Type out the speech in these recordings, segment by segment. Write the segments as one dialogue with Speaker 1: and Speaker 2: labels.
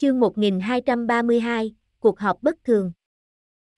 Speaker 1: Chương 1232, cuộc họp bất thường.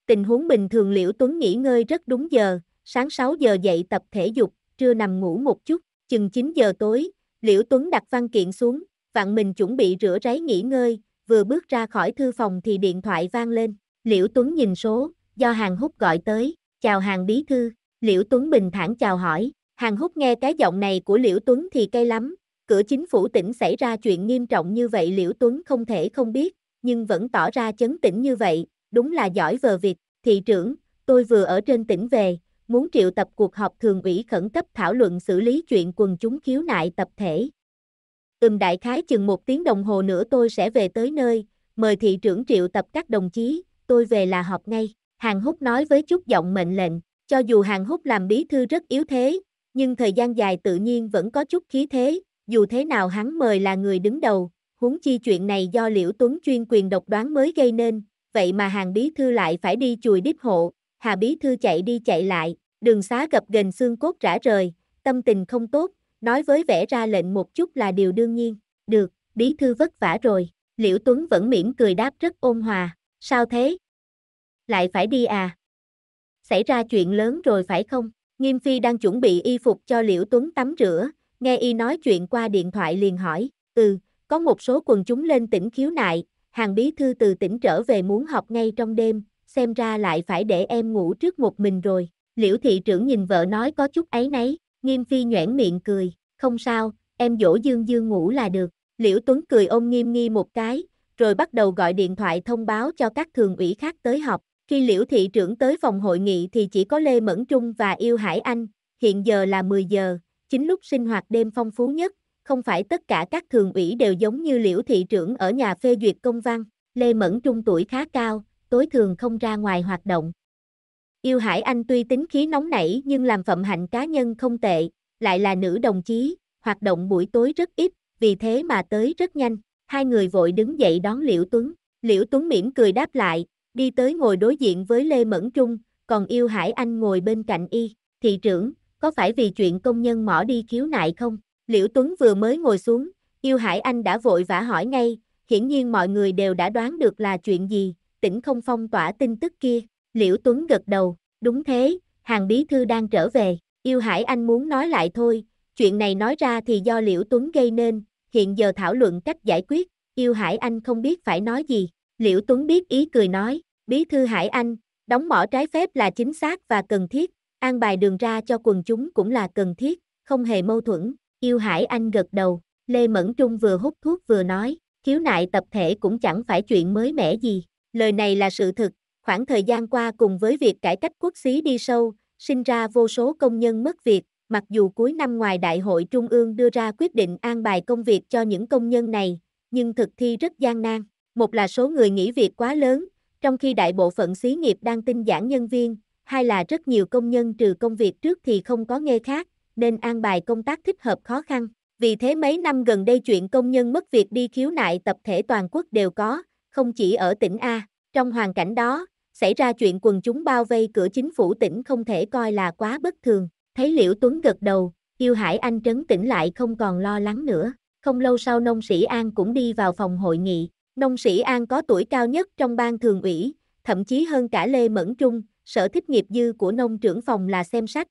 Speaker 1: Tình huống bình thường Liễu Tuấn nghỉ ngơi rất đúng giờ, sáng 6 giờ dậy tập thể dục, trưa nằm ngủ một chút, chừng 9 giờ tối, Liễu Tuấn đặt văn kiện xuống, vặn mình chuẩn bị rửa ráy nghỉ ngơi, vừa bước ra khỏi thư phòng thì điện thoại vang lên, Liễu Tuấn nhìn số, do Hàng hút gọi tới, chào Hàng Bí Thư, Liễu Tuấn bình thản chào hỏi, Hàng hút nghe cái giọng này của Liễu Tuấn thì cay lắm, cửa chính phủ tỉnh xảy ra chuyện nghiêm trọng như vậy Liễu Tuấn không thể không biết, nhưng vẫn tỏ ra chấn tĩnh như vậy, đúng là giỏi vờ việc, thị trưởng, tôi vừa ở trên tỉnh về, muốn triệu tập cuộc họp thường ủy khẩn cấp thảo luận xử lý chuyện quần chúng khiếu nại tập thể. Ừm đại khái chừng một tiếng đồng hồ nữa tôi sẽ về tới nơi, mời thị trưởng triệu tập các đồng chí, tôi về là họp ngay. Hàng Húc nói với chút giọng mệnh lệnh, cho dù Hàng Húc làm bí thư rất yếu thế, nhưng thời gian dài tự nhiên vẫn có chút khí thế, dù thế nào hắn mời là người đứng đầu, huống chi chuyện này do Liễu Tuấn chuyên quyền độc đoán mới gây nên, vậy mà hàng bí thư lại phải đi chùi điếp hộ, hà bí thư chạy đi chạy lại, đường xá gập ghềnh xương cốt rã rời, tâm tình không tốt, nói với vẻ ra lệnh một chút là điều đương nhiên, được, bí thư vất vả rồi, Liễu Tuấn vẫn mỉm cười đáp rất ôn hòa, sao thế? Lại phải đi à? Xảy ra chuyện lớn rồi phải không? Nghiêm Phi đang chuẩn bị y phục cho Liễu Tuấn tắm rửa, Nghe y nói chuyện qua điện thoại liền hỏi, ừ, có một số quần chúng lên tỉnh khiếu nại, hàng bí thư từ tỉnh trở về muốn học ngay trong đêm, xem ra lại phải để em ngủ trước một mình rồi. Liễu thị trưởng nhìn vợ nói có chút ấy nấy, nghiêm phi nhoẻn miệng cười, không sao, em dỗ dương dương ngủ là được. Liễu Tuấn cười ôm nghiêm nghi một cái, rồi bắt đầu gọi điện thoại thông báo cho các thường ủy khác tới học. Khi Liễu thị trưởng tới phòng hội nghị thì chỉ có Lê Mẫn Trung và Yêu Hải Anh, hiện giờ là 10 giờ, chính lúc sinh hoạt đêm phong phú nhất, không phải tất cả các thường ủy đều giống như liễu thị trưởng ở nhà phê duyệt công văn, Lê Mẫn Trung tuổi khá cao, tối thường không ra ngoài hoạt động. Yêu Hải Anh tuy tính khí nóng nảy nhưng làm phẩm hạnh cá nhân không tệ, lại là nữ đồng chí, hoạt động buổi tối rất ít, vì thế mà tới rất nhanh, hai người vội đứng dậy đón Liễu Tuấn, Liễu Tuấn mỉm cười đáp lại, đi tới ngồi đối diện với Lê Mẫn Trung, còn Yêu Hải Anh ngồi bên cạnh y, thị trưởng, có phải vì chuyện công nhân mỏ đi khiếu nại không? Liễu Tuấn vừa mới ngồi xuống, yêu Hải Anh đã vội vã hỏi ngay, hiển nhiên mọi người đều đã đoán được là chuyện gì, tỉnh không phong tỏa tin tức kia. Liễu Tuấn gật đầu, đúng thế, hàng bí thư đang trở về, yêu Hải Anh muốn nói lại thôi, chuyện này nói ra thì do Liễu Tuấn gây nên, hiện giờ thảo luận cách giải quyết, yêu Hải Anh không biết phải nói gì. Liễu Tuấn biết ý cười nói, bí thư Hải Anh, đóng mỏ trái phép là chính xác và cần thiết, An bài đường ra cho quần chúng cũng là cần thiết, không hề mâu thuẫn, yêu hải anh gật đầu, Lê Mẫn Trung vừa hút thuốc vừa nói, khiếu nại tập thể cũng chẳng phải chuyện mới mẻ gì, lời này là sự thực, khoảng thời gian qua cùng với việc cải cách quốc xí đi sâu, sinh ra vô số công nhân mất việc, mặc dù cuối năm ngoài Đại hội Trung ương đưa ra quyết định an bài công việc cho những công nhân này, nhưng thực thi rất gian nan. Một là số người nghỉ việc quá lớn, trong khi đại bộ phận xí nghiệp đang tinh giản nhân viên, hai là rất nhiều công nhân trừ công việc trước thì không có nghề khác, nên an bài công tác thích hợp khó khăn. Vì thế mấy năm gần đây chuyện công nhân mất việc đi khiếu nại tập thể toàn quốc đều có, không chỉ ở tỉnh A. Trong hoàn cảnh đó, xảy ra chuyện quần chúng bao vây cửa chính phủ tỉnh không thể coi là quá bất thường. Thấy Liễu Tuấn gật đầu, Yêu Hải Anh trấn tỉnh lại không còn lo lắng nữa. Không lâu sau nông sĩ An cũng đi vào phòng hội nghị. Nông sĩ An có tuổi cao nhất trong ban thường ủy, thậm chí hơn cả Lê Mẫn Trung, sở thích nghiệp dư của nông trưởng phòng là xem sách.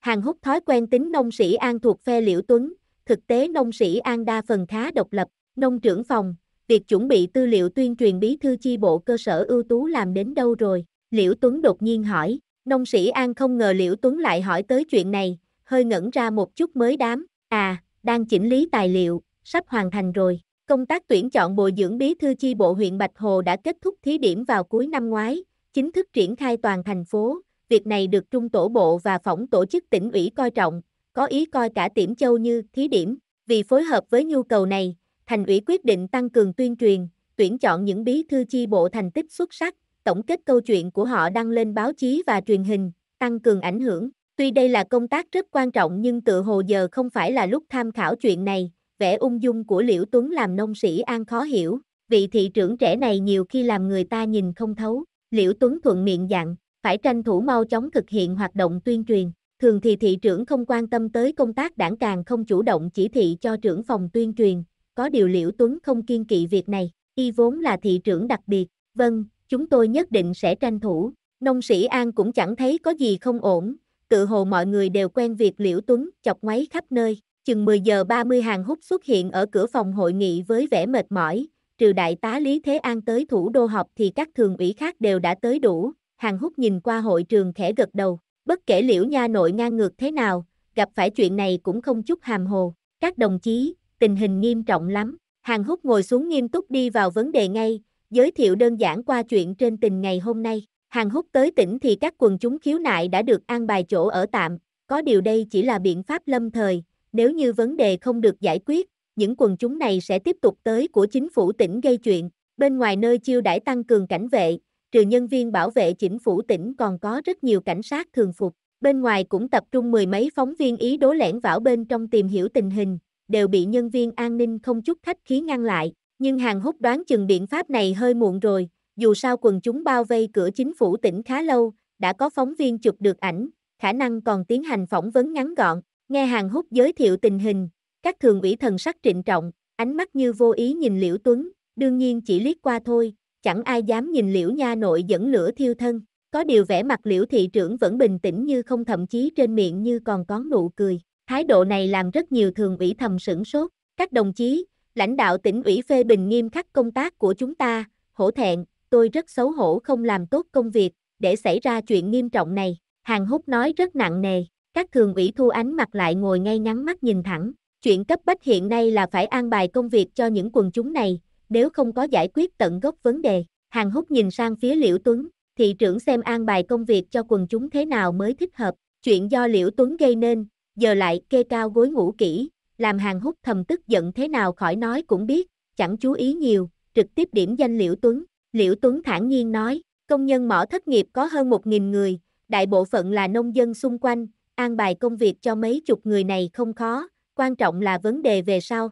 Speaker 1: Hàng hút thói quen tính nông sĩ An thuộc phe Liễu Tuấn, thực tế nông sĩ An đa phần khá độc lập, nông trưởng phòng, việc chuẩn bị tư liệu tuyên truyền bí thư chi bộ cơ sở ưu tú làm đến đâu rồi, Liễu Tuấn đột nhiên hỏi, nông sĩ An không ngờ Liễu Tuấn lại hỏi tới chuyện này, hơi ngẩn ra một chút mới đám, à, đang chỉnh lý tài liệu, sắp hoàn thành rồi. Công tác tuyển chọn bồi dưỡng bí thư chi bộ huyện Bạch Hồ đã kết thúc thí điểm vào cuối năm ngoái, chính thức triển khai toàn thành phố, việc này được Trung tổ bộ và phỏng tổ chức tỉnh ủy coi trọng, có ý coi cả Tiểm Châu như thí điểm. Vì phối hợp với nhu cầu này, thành ủy quyết định tăng cường tuyên truyền, tuyển chọn những bí thư chi bộ thành tích xuất sắc, tổng kết câu chuyện của họ đăng lên báo chí và truyền hình, tăng cường ảnh hưởng. Tuy đây là công tác rất quan trọng nhưng tự hồ giờ không phải là lúc tham khảo chuyện này, vẻ ung dung của Liễu Tuấn làm nông sĩ An khó hiểu, vị thị trưởng trẻ này nhiều khi làm người ta nhìn không thấu. Liễu Tuấn thuận miệng dặn, phải tranh thủ mau chóng thực hiện hoạt động tuyên truyền. Thường thì thị trưởng không quan tâm tới công tác đảng càng không chủ động chỉ thị cho trưởng phòng tuyên truyền, có điều Liễu Tuấn không kiên kỵ việc này, y vốn là thị trưởng đặc biệt, vâng, chúng tôi nhất định sẽ tranh thủ. Nông sĩ An cũng chẳng thấy có gì không ổn, tự hồ mọi người đều quen việc Liễu Tuấn chọc ngoáy khắp nơi. Chừng 10 giờ 30 hàng hút xuất hiện ở cửa phòng hội nghị với vẻ mệt mỏi, trừ đại tá Lý Thế An tới thủ đô họp thì các thường ủy khác đều đã tới đủ, Hàng Húc nhìn qua hội trường khẽ gật đầu, bất kể liễu nha nội ngang ngược thế nào, gặp phải chuyện này cũng không chút hàm hồ, các đồng chí, tình hình nghiêm trọng lắm, Hàng Húc ngồi xuống nghiêm túc đi vào vấn đề ngay, giới thiệu đơn giản qua chuyện trên tình ngày hôm nay, Hàng Húc tới tỉnh thì các quần chúng khiếu nại đã được an bài chỗ ở tạm, có điều đây chỉ là biện pháp lâm thời, nếu như vấn đề không được giải quyết, những quần chúng này sẽ tiếp tục tới của chính phủ tỉnh gây chuyện, bên ngoài nơi chiêu đãi tăng cường cảnh vệ, trừ nhân viên bảo vệ chính phủ tỉnh còn có rất nhiều cảnh sát thường phục, bên ngoài cũng tập trung mười mấy phóng viên ý đố lẻn vào bên trong tìm hiểu tình hình, đều bị nhân viên an ninh không chút khách khí ngăn lại, nhưng hàng hút đoán chừng biện pháp này hơi muộn rồi, dù sao quần chúng bao vây cửa chính phủ tỉnh khá lâu, đã có phóng viên chụp được ảnh, khả năng còn tiến hành phỏng vấn ngắn gọn, nghe hàng hút giới thiệu tình hình, các thường ủy thần sắc trịnh trọng, ánh mắt như vô ý nhìn Liễu Tuấn, đương nhiên chỉ liếc qua thôi, chẳng ai dám nhìn Liễu Nha nội dẫn lửa thiêu thân. Có điều vẻ mặt Liễu thị trưởng vẫn bình tĩnh như không thậm chí trên miệng như còn có nụ cười. Thái độ này làm rất nhiều thường ủy thầm sửng sốt. Các đồng chí, lãnh đạo tỉnh ủy phê bình nghiêm khắc công tác của chúng ta, hổ thẹn, tôi rất xấu hổ không làm tốt công việc, để xảy ra chuyện nghiêm trọng này. Hàng hút nói rất nặng nề, các thường ủy thu ánh mặt lại ngồi ngay ngắn mắt nhìn thẳng, Chuyện cấp bách hiện nay là phải an bài công việc cho những quần chúng này, nếu không có giải quyết tận gốc vấn đề. Hàng Húc nhìn sang phía Liễu Tuấn, thị trưởng xem an bài công việc cho quần chúng thế nào mới thích hợp. Chuyện do Liễu Tuấn gây nên, giờ lại kê cao gối ngủ kỹ, làm hàng Húc thầm tức giận thế nào khỏi nói cũng biết, chẳng chú ý nhiều, trực tiếp điểm danh Liễu Tuấn. Liễu Tuấn thản nhiên nói, công nhân mỏ thất nghiệp có hơn 1.000 người, đại bộ phận là nông dân xung quanh, an bài công việc cho mấy chục người này không khó, quan trọng là vấn đề về sau.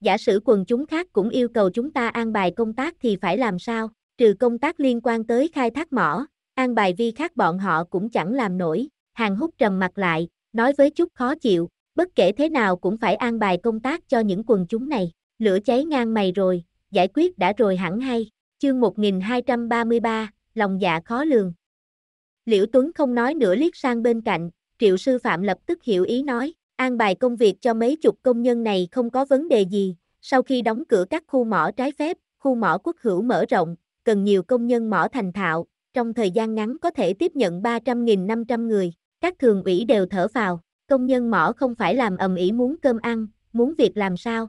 Speaker 1: Giả sử quần chúng khác cũng yêu cầu chúng ta an bài công tác thì phải làm sao, trừ công tác liên quan tới khai thác mỏ, an bài vi khác bọn họ cũng chẳng làm nổi, hàng hút trầm mặt lại, nói với chút khó chịu, bất kể thế nào cũng phải an bài công tác cho những quần chúng này, lửa cháy ngang mày rồi, giải quyết đã rồi hẳn hay, chương 1233, lòng dạ khó lường. Liễu Tuấn không nói nữa liếc sang bên cạnh, triệu sư phạm lập tức hiểu ý nói, An bài công việc cho mấy chục công nhân này không có vấn đề gì, sau khi đóng cửa các khu mỏ trái phép, khu mỏ quốc hữu mở rộng, cần nhiều công nhân mỏ thành thạo, trong thời gian ngắn có thể tiếp nhận 300.500 người, các thường ủy đều thở vào, công nhân mỏ không phải làm ầm ĩ muốn cơm ăn, muốn việc làm sao.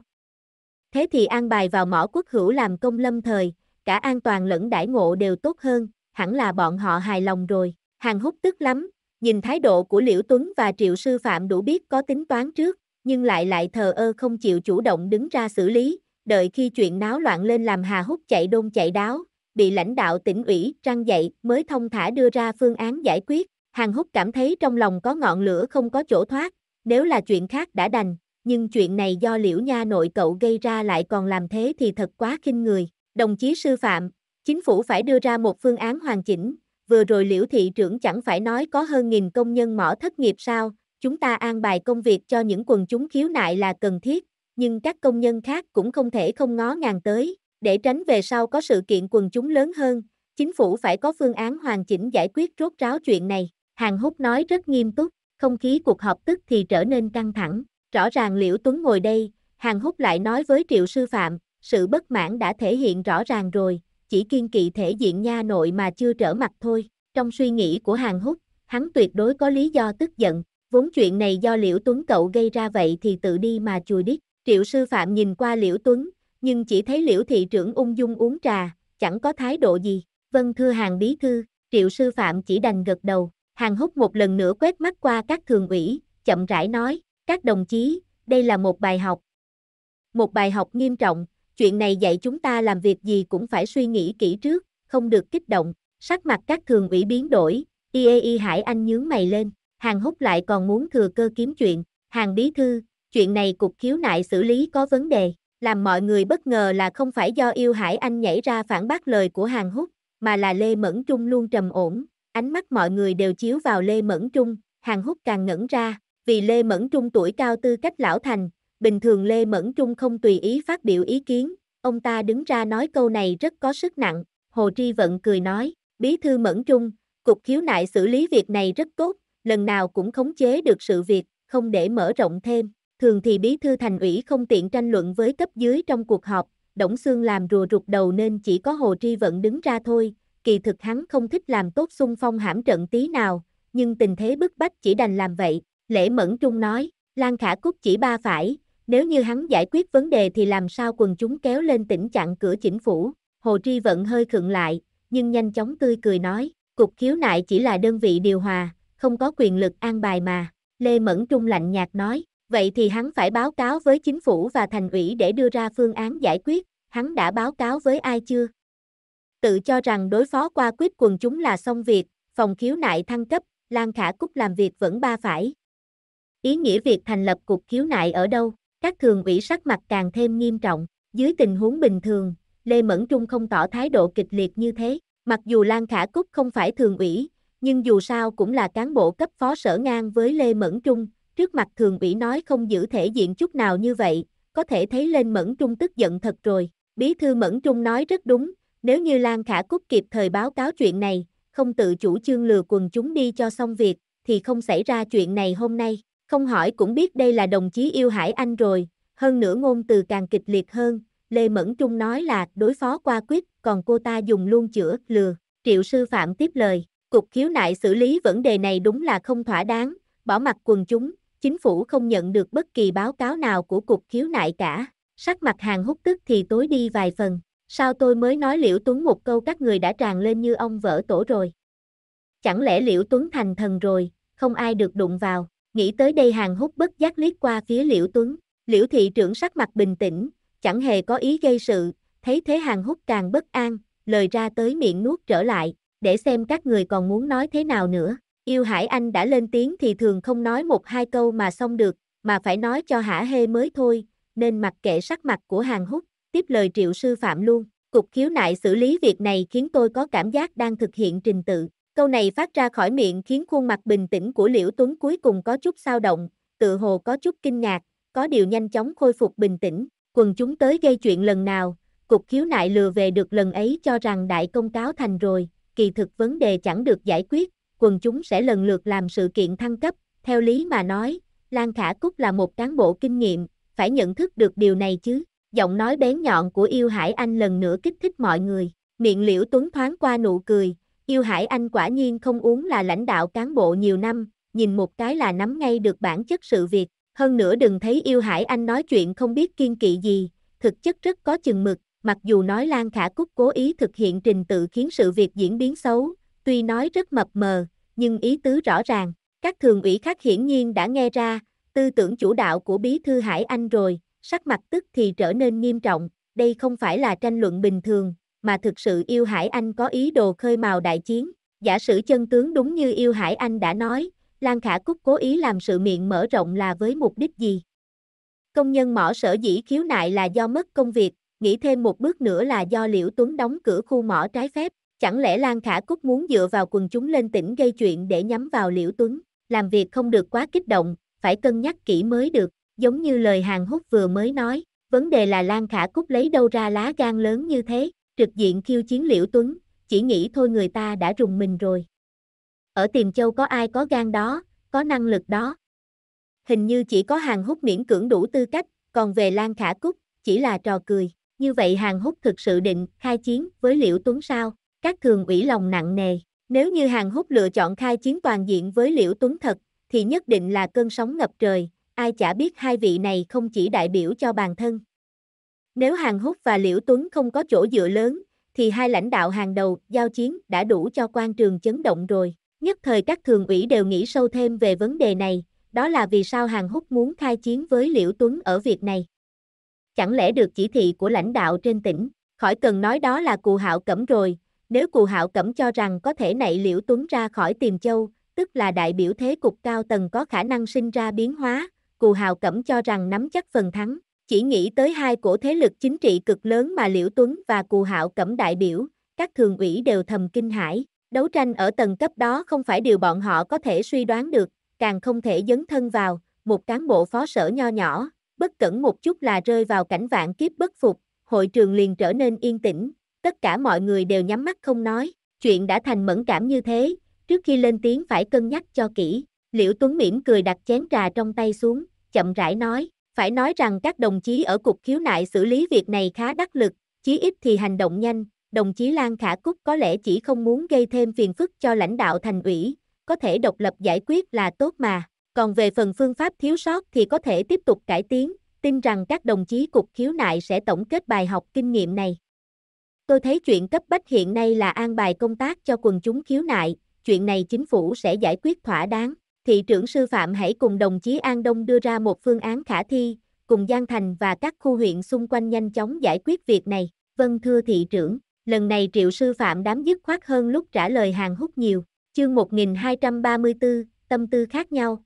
Speaker 1: Thế thì an bài vào mỏ quốc hữu làm công lâm thời, cả an toàn lẫn đãi ngộ đều tốt hơn, hẳn là bọn họ hài lòng rồi, hàng hút tức lắm, Nhìn thái độ của Liễu Tuấn và Triệu Sư Phạm đủ biết có tính toán trước, nhưng lại lại thờ ơ không chịu chủ động đứng ra xử lý, đợi khi chuyện náo loạn lên làm Hà Húc chạy đôn chạy đáo, bị lãnh đạo tỉnh ủy răng dậy mới thông thả đưa ra phương án giải quyết. Hàng Húc cảm thấy trong lòng có ngọn lửa không có chỗ thoát, nếu là chuyện khác đã đành, nhưng chuyện này do liễu nha nội cậu gây ra lại còn làm thế thì thật quá khinh người. Đồng chí sư phạm, chính phủ phải đưa ra một phương án hoàn chỉnh, vừa rồi liễu thị trưởng chẳng phải nói có hơn nghìn công nhân mỏ thất nghiệp sao, chúng ta an bài công việc cho những quần chúng khiếu nại là cần thiết, nhưng các công nhân khác cũng không thể không ngó ngàng tới, để tránh về sau có sự kiện quần chúng lớn hơn, chính phủ phải có phương án hoàn chỉnh giải quyết rốt ráo chuyện này. Hàng Húc nói rất nghiêm túc, không khí cuộc họp tức thì trở nên căng thẳng, rõ ràng Liễu Tuấn ngồi đây, Hàng Húc lại nói với Triệu Sư Phạm, sự bất mãn đã thể hiện rõ ràng rồi, chỉ kiên kỵ thể diện nha nội mà chưa trở mặt thôi. Trong suy nghĩ của Hàng Húc, hắn tuyệt đối có lý do tức giận, vốn chuyện này do Liễu Tuấn cậu gây ra vậy thì tự đi mà chùi đít. Triệu sư phạm nhìn qua Liễu Tuấn, nhưng chỉ thấy Liễu thị trưởng ung dung uống trà, chẳng có thái độ gì. Vâng thưa Hàng bí thư, Triệu sư phạm chỉ đành gật đầu. Hàng Húc một lần nữa quét mắt qua các thường ủy, chậm rãi nói, các đồng chí, đây là một bài học. Một bài học nghiêm trọng, chuyện này dạy chúng ta làm việc gì cũng phải suy nghĩ kỹ trước, không được kích động, sắc mặt các thường ủy biến đổi, IEI e Hải Anh nhướng mày lên, hàng hút lại còn muốn thừa cơ kiếm chuyện, hàng bí thư, chuyện này cục khiếu nại xử lý có vấn đề, làm mọi người bất ngờ là không phải do yêu Hải Anh nhảy ra phản bác lời của hàng hút, mà là Lê Mẫn Trung luôn trầm ổn, ánh mắt mọi người đều chiếu vào Lê Mẫn Trung, hàng hút càng ngẩn ra, vì Lê Mẫn Trung tuổi cao tư cách lão thành, bình thường Lê Mẫn Trung không tùy ý phát biểu ý kiến, ông ta đứng ra nói câu này rất có sức nặng, Hồ Tri Vận cười nói, Bí thư Mẫn Trung, cục khiếu nại xử lý việc này rất tốt, lần nào cũng khống chế được sự việc, không để mở rộng thêm, thường thì bí thư thành ủy không tiện tranh luận với cấp dưới trong cuộc họp, Đổng Xương làm rùa rụt đầu nên chỉ có Hồ Tri Vận đứng ra thôi, kỳ thực hắn không thích làm tốt xung phong hãm trận tí nào, nhưng tình thế bức bách chỉ đành làm vậy, Lễ Mẫn Trung nói, Lan Khả Cúc chỉ ba phải, nếu như hắn giải quyết vấn đề thì làm sao quần chúng kéo lên tỉnh chặn cửa chỉnh phủ. Hồ Tri Vận hơi khựng lại, nhưng nhanh chóng tươi cười nói, cục khiếu nại chỉ là đơn vị điều hòa, không có quyền lực an bài mà. Lê Mẫn Trung lạnh nhạt nói, vậy thì hắn phải báo cáo với chính phủ và thành ủy để đưa ra phương án giải quyết, hắn đã báo cáo với ai chưa? Tự cho rằng đối phó qua quyết quần chúng là xong việc, phòng khiếu nại thăng cấp, Lan Khả Cúc làm việc vẫn ba phải. Ý nghĩa việc thành lập cục khiếu nại ở đâu? Các thường ủy sắc mặt càng thêm nghiêm trọng, dưới tình huống bình thường, Lê Mẫn Trung không tỏ thái độ kịch liệt như thế, mặc dù Lan Khả Cúc không phải thường ủy, nhưng dù sao cũng là cán bộ cấp phó sở ngang với Lê Mẫn Trung, trước mặt thường ủy nói không giữ thể diện chút nào như vậy, có thể thấy Lê Mẫn Trung tức giận thật rồi. Bí thư Mẫn Trung nói rất đúng, nếu như Lan Khả Cúc kịp thời báo cáo chuyện này, không tự chủ trương lừa quần chúng đi cho xong việc, thì không xảy ra chuyện này hôm nay. Không hỏi cũng biết đây là đồng chí yêu Hải Anh rồi, hơn nữa ngôn từ càng kịch liệt hơn, Lê Mẫn Trung nói là đối phó qua quyết, còn cô ta dùng luôn chữa, lừa. Triệu sư phạm tiếp lời, cục khiếu nại xử lý vấn đề này đúng là không thỏa đáng, bỏ mặt quần chúng, chính phủ không nhận được bất kỳ báo cáo nào của cục khiếu nại cả. Sắc mặt hàng hút tức thì tối đi vài phần, sao tôi mới nói Liễu Tuấn một câu các người đã tràn lên như ông vỡ tổ rồi. Chẳng lẽ Liễu Tuấn thành thần rồi, không ai được đụng vào. Nghĩ tới đây hàng hút bất giác liếc qua phía Liễu Tuấn, Liễu thị trưởng sắc mặt bình tĩnh, chẳng hề có ý gây sự, thấy thế hàng hút càng bất an, lời ra tới miệng nuốt trở lại, để xem các người còn muốn nói thế nào nữa. Yêu Hải Anh đã lên tiếng thì thường không nói một hai câu mà xong được, mà phải nói cho hả hê mới thôi, nên mặc kệ sắc mặt của hàng hút, tiếp lời triệu sư phạm luôn. Cục khiếu nại xử lý việc này khiến tôi có cảm giác đang thực hiện trình tự, Câu này phát ra khỏi miệng khiến khuôn mặt bình tĩnh của Liễu Tuấn cuối cùng có chút sao động, tự hồ có chút kinh ngạc, có điều nhanh chóng khôi phục bình tĩnh, quần chúng tới gây chuyện lần nào, cục khiếu nại lừa về được lần ấy cho rằng đại công cáo thành rồi, kỳ thực vấn đề chẳng được giải quyết, quần chúng sẽ lần lượt làm sự kiện thăng cấp, theo lý mà nói, Lan Khả Cúc là một cán bộ kinh nghiệm, phải nhận thức được điều này chứ, giọng nói bén nhọn của yêu hải anh lần nữa kích thích mọi người, miệng liễu tuấn thoáng qua nụ cười, Yêu Hải Anh quả nhiên không uống là lãnh đạo cán bộ nhiều năm, nhìn một cái là nắm ngay được bản chất sự việc, hơn nữa đừng thấy Yêu Hải Anh nói chuyện không biết kiên kỵ gì, thực chất rất có chừng mực, mặc dù nói Lan Khả Cúc cố ý thực hiện trình tự khiến sự việc diễn biến xấu, tuy nói rất mập mờ, nhưng ý tứ rõ ràng, các thường ủy khác hiển nhiên đã nghe ra, tư tưởng chủ đạo của bí thư Hải Anh rồi, sắc mặt tức thì trở nên nghiêm trọng, đây không phải là tranh luận bình thường, mà thực sự yêu Hải Anh có ý đồ khơi mào đại chiến. Giả sử chân tướng đúng như yêu Hải Anh đã nói, Lan Khả Cúc cố ý làm sự miệng mở rộng là với mục đích gì? Công nhân mỏ sở dĩ khiếu nại là do mất công việc, nghĩ thêm một bước nữa là do Liễu Tuấn đóng cửa khu mỏ trái phép. Chẳng lẽ Lan Khả Cúc muốn dựa vào quần chúng lên tỉnh gây chuyện để nhắm vào Liễu Tuấn? Làm việc không được quá kích động, phải cân nhắc kỹ mới được, giống như lời Hàng Húc vừa mới nói. Vấn đề là Lan Khả Cúc lấy đâu ra lá gan lớn như thế, trực diện khiêu chiến Liễu Tuấn, chỉ nghĩ thôi người ta đã rùng mình rồi. Ở Tiềm Châu có ai có gan đó, có năng lực đó. Hình như chỉ có hàng hút miễn cưỡng đủ tư cách, còn về Lan Khả Cúc, chỉ là trò cười. Như vậy hàng hút thực sự định khai chiến với Liễu Tuấn sao? Các thường ủy lòng nặng nề. Nếu như hàng hút lựa chọn khai chiến toàn diện với Liễu Tuấn thật, thì nhất định là cơn sóng ngập trời. Ai chả biết hai vị này không chỉ đại biểu cho bản thân, nếu Hàng Húc và Liễu Tuấn không có chỗ dựa lớn, thì hai lãnh đạo hàng đầu giao chiến đã đủ cho quan trường chấn động rồi. Nhất thời các thường ủy đều nghĩ sâu thêm về vấn đề này, đó là vì sao Hàng Húc muốn khai chiến với Liễu Tuấn ở việc này. Chẳng lẽ được chỉ thị của lãnh đạo trên tỉnh, khỏi cần nói đó là Cù Hạo Cẩm rồi, nếu Cù Hạo Cẩm cho rằng có thể nảy Liễu Tuấn ra khỏi Tiềm Châu, tức là đại biểu thế cục cao tầng có khả năng sinh ra biến hóa, Cù Hạo Cẩm cho rằng nắm chắc phần thắng, chỉ nghĩ tới hai cổ thế lực chính trị cực lớn mà Liễu Tuấn và Cù Hạo Cẩm đại biểu, các thường ủy đều thầm kinh hãi. Đấu tranh ở tầng cấp đó không phải điều bọn họ có thể suy đoán được, càng không thể dấn thân vào, một cán bộ phó sở nho nhỏ, bất cẩn một chút là rơi vào cảnh vạn kiếp bất phục, hội trường liền trở nên yên tĩnh, tất cả mọi người đều nhắm mắt không nói, chuyện đã thành mẫn cảm như thế, trước khi lên tiếng phải cân nhắc cho kỹ, Liễu Tuấn mỉm cười đặt chén trà trong tay xuống, chậm rãi nói, phải nói rằng các đồng chí ở Cục Khiếu nại xử lý việc này khá đắc lực, chí ít thì hành động nhanh, đồng chí Lan Khả Cúc có lẽ chỉ không muốn gây thêm phiền phức cho lãnh đạo thành ủy, có thể độc lập giải quyết là tốt mà. Còn về phần phương pháp thiếu sót thì có thể tiếp tục cải tiến, tin rằng các đồng chí Cục Khiếu nại sẽ tổng kết bài học kinh nghiệm này. Tôi thấy chuyện cấp bách hiện nay là an bài công tác cho quần chúng khiếu nại, chuyện này chính phủ sẽ giải quyết thỏa đáng thị trưởng sư phạm hãy cùng đồng chí An Đông đưa ra một phương án khả thi, cùng Giang Thành và các khu huyện xung quanh nhanh chóng giải quyết việc này. Vâng thưa thị trưởng, lần này triệu sư phạm đám dứt khoát hơn lúc trả lời hàng hút nhiều. Chương 1234, tâm tư khác nhau.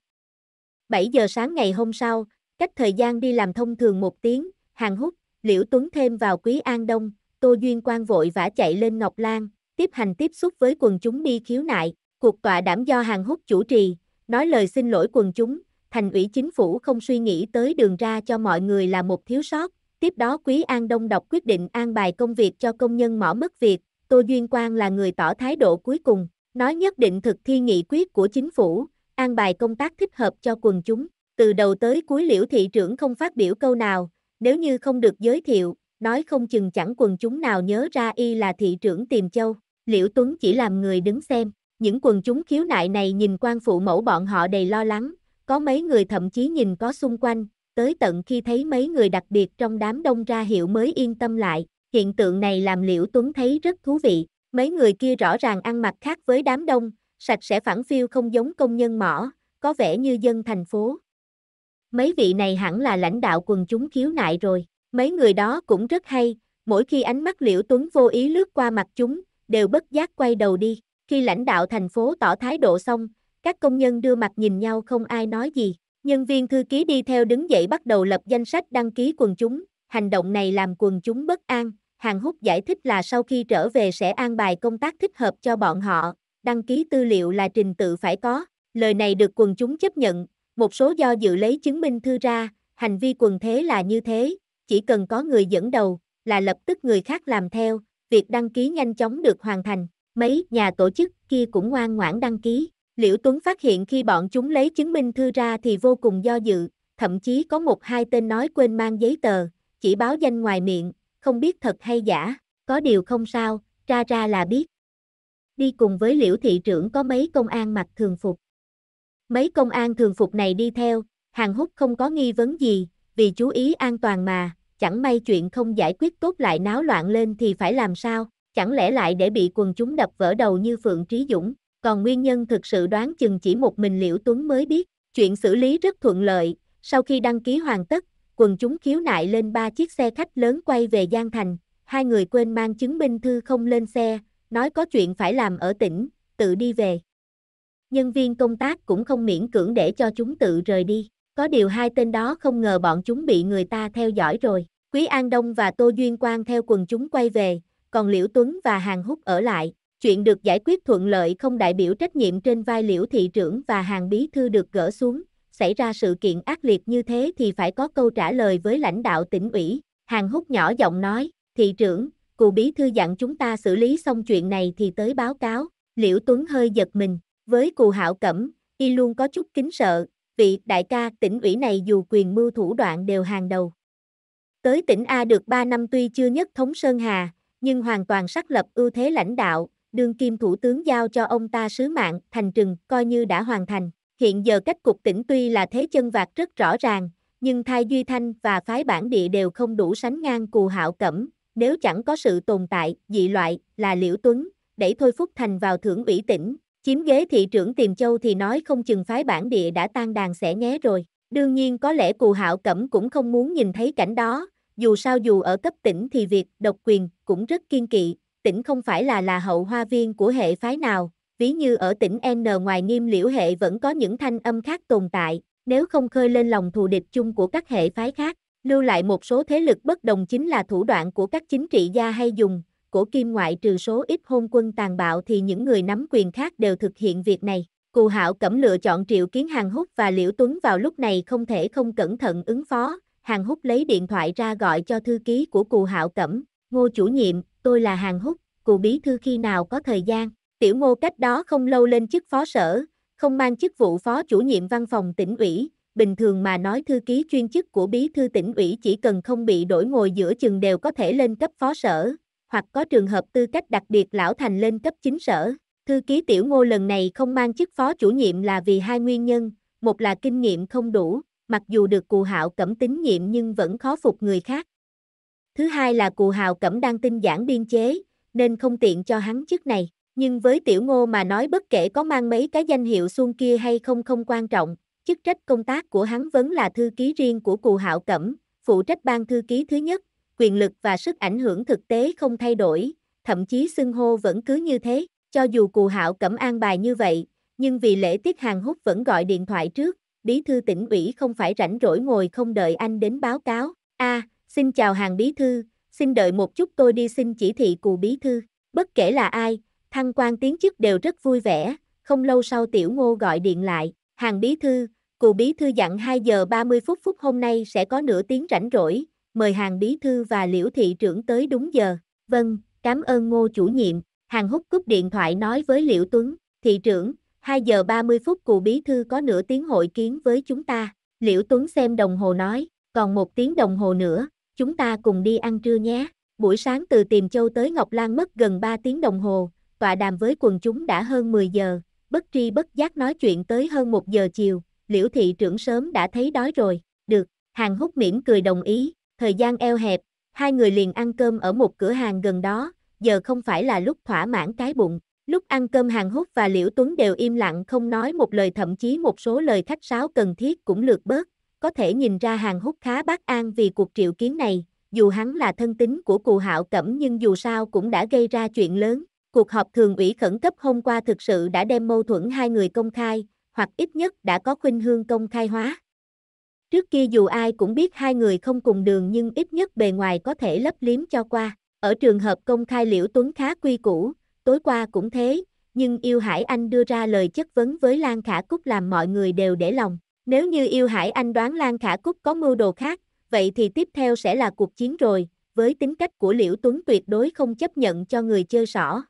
Speaker 1: 7 giờ sáng ngày hôm sau, cách thời gian đi làm thông thường một tiếng, hàng hút, Liễu Tuấn thêm vào Quý An Đông, Tô Duyên Quang vội vã chạy lên Ngọc Lan, tiếp hành tiếp xúc với quần chúng đi khiếu nại, cuộc tọa đảm do hàng hút chủ trì, nói lời xin lỗi quần chúng, thành ủy chính phủ không suy nghĩ tới đường ra cho mọi người là một thiếu sót. Tiếp đó Quý An Đông đọc quyết định an bài công việc cho công nhân mỏ mất việc, Tô Duyên Quang là người tỏ thái độ cuối cùng, nói nhất định thực thi nghị quyết của chính phủ, an bài công tác thích hợp cho quần chúng. Từ đầu tới cuối liễu thị trưởng không phát biểu câu nào, nếu như không được giới thiệu, nói không chừng chẳng quần chúng nào nhớ ra y là thị trưởng tìm châu, liễu Tuấn chỉ làm người đứng xem, những quần chúng khiếu nại này nhìn quan phụ mẫu bọn họ đầy lo lắng, có mấy người thậm chí nhìn có xung quanh, tới tận khi thấy mấy người đặc biệt trong đám đông ra hiệu mới yên tâm lại, hiện tượng này làm Liễu Tuấn thấy rất thú vị, mấy người kia rõ ràng ăn mặc khác với đám đông, sạch sẽ phẳng phiêu không giống công nhân mỏ, có vẻ như dân thành phố. Mấy vị này hẳn là lãnh đạo quần chúng khiếu nại rồi, mấy người đó cũng rất hay, mỗi khi ánh mắt Liễu Tuấn vô ý lướt qua mặt chúng, đều bất giác quay đầu đi. Khi lãnh đạo thành phố tỏ thái độ xong, các công nhân đưa mặt nhìn nhau không ai nói gì. Nhân viên thư ký đi theo đứng dậy bắt đầu lập danh sách đăng ký quần chúng. Hành động này làm quần chúng bất an. Hàng Húc giải thích là sau khi trở về sẽ an bài công tác thích hợp cho bọn họ. Đăng ký tư liệu là trình tự phải có. Lời này được quần chúng chấp nhận. Một số do dự lấy chứng minh thư ra. Hành vi quần thế là như thế. Chỉ cần có người dẫn đầu là lập tức người khác làm theo. Việc đăng ký nhanh chóng được hoàn thành mấy nhà tổ chức kia cũng ngoan ngoãn đăng ký. Liễu Tuấn phát hiện khi bọn chúng lấy chứng minh thư ra thì vô cùng do dự, thậm chí có một hai tên nói quên mang giấy tờ, chỉ báo danh ngoài miệng, không biết thật hay giả, có điều không sao, ra ra là biết. Đi cùng với Liễu thị trưởng có mấy công an mặc thường phục. Mấy công an thường phục này đi theo, Hàng Húc không có nghi vấn gì, vì chú ý an toàn mà, chẳng may chuyện không giải quyết tốt lại náo loạn lên thì phải làm sao chẳng lẽ lại để bị quần chúng đập vỡ đầu như Phượng Trí Dũng, còn nguyên nhân thực sự đoán chừng chỉ một mình Liễu Tuấn mới biết, chuyện xử lý rất thuận lợi, sau khi đăng ký hoàn tất, quần chúng khiếu nại lên ba chiếc xe khách lớn quay về Giang Thành, hai người quên mang chứng minh thư không lên xe, nói có chuyện phải làm ở tỉnh, tự đi về. Nhân viên công tác cũng không miễn cưỡng để cho chúng tự rời đi, có điều hai tên đó không ngờ bọn chúng bị người ta theo dõi rồi. Quý An Đông và Tô Duyên Quang theo quần chúng quay về, còn Liễu Tuấn và Hàng Húc ở lại. Chuyện được giải quyết thuận lợi không đại biểu trách nhiệm trên vai Liễu Thị trưởng và Hàng Bí Thư được gỡ xuống. Xảy ra sự kiện ác liệt như thế thì phải có câu trả lời với lãnh đạo tỉnh ủy. Hàng Húc nhỏ giọng nói, Thị trưởng, cụ Bí Thư dặn chúng ta xử lý xong chuyện này thì tới báo cáo. Liễu Tuấn hơi giật mình, với cụ hạo cẩm, y luôn có chút kính sợ, vị đại ca tỉnh ủy này dù quyền mưu thủ đoạn đều hàng đầu. Tới tỉnh A được 3 năm tuy chưa nhất thống Sơn Hà, nhưng hoàn toàn xác lập ưu thế lãnh đạo, đương kim thủ tướng giao cho ông ta sứ mạng, thành trừng, coi như đã hoàn thành. Hiện giờ cách cục tỉnh tuy là thế chân vạc rất rõ ràng, nhưng Thai Duy Thanh và phái bản địa đều không đủ sánh ngang cù hạo cẩm, nếu chẳng có sự tồn tại, dị loại, là Liễu Tuấn, đẩy Thôi Phúc Thành vào thưởng ủy tỉnh, chiếm ghế thị trưởng Tiềm Châu thì nói không chừng phái bản địa đã tan đàn sẽ nhé rồi. Đương nhiên có lẽ cù hạo cẩm cũng không muốn nhìn thấy cảnh đó, dù sao dù ở cấp tỉnh thì việc độc quyền cũng rất kiên kỵ, tỉnh không phải là là hậu hoa viên của hệ phái nào, ví như ở tỉnh N ngoài niêm liễu hệ vẫn có những thanh âm khác tồn tại, nếu không khơi lên lòng thù địch chung của các hệ phái khác, lưu lại một số thế lực bất đồng chính là thủ đoạn của các chính trị gia hay dùng, cổ kim ngoại trừ số ít hôn quân tàn bạo thì những người nắm quyền khác đều thực hiện việc này. Cù Hạo Cẩm lựa chọn Triệu Kiến Hàng Húc và Liễu Tuấn vào lúc này không thể không cẩn thận ứng phó, Hàng Húc lấy điện thoại ra gọi cho thư ký của Cù Hạo Cẩm, Ngô chủ nhiệm, tôi là Hàng Húc, Cù bí thư khi nào có thời gian. Tiểu Ngô cách đó không lâu lên chức phó sở, không mang chức vụ phó chủ nhiệm văn phòng tỉnh ủy, bình thường mà nói thư ký chuyên chức của bí thư tỉnh ủy chỉ cần không bị đổi ngồi giữa chừng đều có thể lên cấp phó sở, hoặc có trường hợp tư cách đặc biệt lão thành lên cấp chính sở. Thư ký Tiểu Ngô lần này không mang chức phó chủ nhiệm là vì hai nguyên nhân, một là kinh nghiệm không đủ, mặc dù được Cù Hạo Cẩm tín nhiệm nhưng vẫn khó phục người khác. Thứ hai là Cù Hạo Cẩm đang tinh giản biên chế, nên không tiện cho hắn chức này. Nhưng với Tiểu Ngô mà nói bất kể có mang mấy cái danh hiệu xuông kia hay không không quan trọng, chức trách công tác của hắn vẫn là thư ký riêng của Cù Hạo Cẩm, phụ trách ban thư ký thứ nhất, quyền lực và sức ảnh hưởng thực tế không thay đổi, thậm chí xưng hô vẫn cứ như thế, cho dù Cù Hạo Cẩm an bài như vậy, nhưng vì lễ tiết hàng hút vẫn gọi điện thoại trước, bí thư tỉnh ủy không phải rảnh rỗi ngồi không đợi anh đến báo cáo. A, à, xin chào hàng bí thư, xin đợi một chút tôi đi xin chỉ thị cù bí thư. Bất kể là ai, thăng quan tiến chức đều rất vui vẻ, không lâu sau tiểu ngô gọi điện lại, hàng bí thư, cù bí thư dặn 2 giờ 30 phút phút hôm nay sẽ có nửa tiếng rảnh rỗi, mời hàng bí thư và liễu thị trưởng tới đúng giờ. Vâng, cảm ơn ngô chủ nhiệm, hàng hút cúp điện thoại nói với liễu tuấn, thị trưởng, 2 giờ 30 phút cụ bí thư có nửa tiếng hội kiến với chúng ta. Liễu Tuấn xem đồng hồ nói, còn một tiếng đồng hồ nữa, chúng ta cùng đi ăn trưa nhé. Buổi sáng từ Tiềm Châu tới Ngọc Lan mất gần 3 tiếng đồng hồ, tọa đàm với quần chúng đã hơn 10 giờ, bất tri bất giác nói chuyện tới hơn 1 giờ chiều, Liễu thị trưởng sớm đã thấy đói rồi, được, hàng hút mỉm cười đồng ý, thời gian eo hẹp, hai người liền ăn cơm ở một cửa hàng gần đó, giờ không phải là lúc thỏa mãn cái bụng, Lúc ăn cơm Hàng Hút và Liễu Tuấn đều im lặng không nói một lời thậm chí một số lời khách sáo cần thiết cũng lượt bớt. Có thể nhìn ra Hàng Hút khá bất an vì cuộc triệu kiến này, dù hắn là thân tín của cụ Hạo Cẩm nhưng dù sao cũng đã gây ra chuyện lớn. Cuộc họp thường ủy khẩn cấp hôm qua thực sự đã đem mâu thuẫn hai người công khai, hoặc ít nhất đã có khuynh hương công khai hóa. Trước kia dù ai cũng biết hai người không cùng đường nhưng ít nhất bề ngoài có thể lấp liếm cho qua. Ở trường hợp công khai Liễu Tuấn khá quy củ, tối qua cũng thế, nhưng Yêu Hải Anh đưa ra lời chất vấn với Lan Khả Cúc làm mọi người đều để lòng. Nếu như Yêu Hải Anh đoán Lan Khả Cúc có mưu đồ khác, vậy thì tiếp theo sẽ là cuộc chiến rồi, với tính cách của Liễu Tuấn tuyệt đối không chấp nhận cho người chơi sỏ.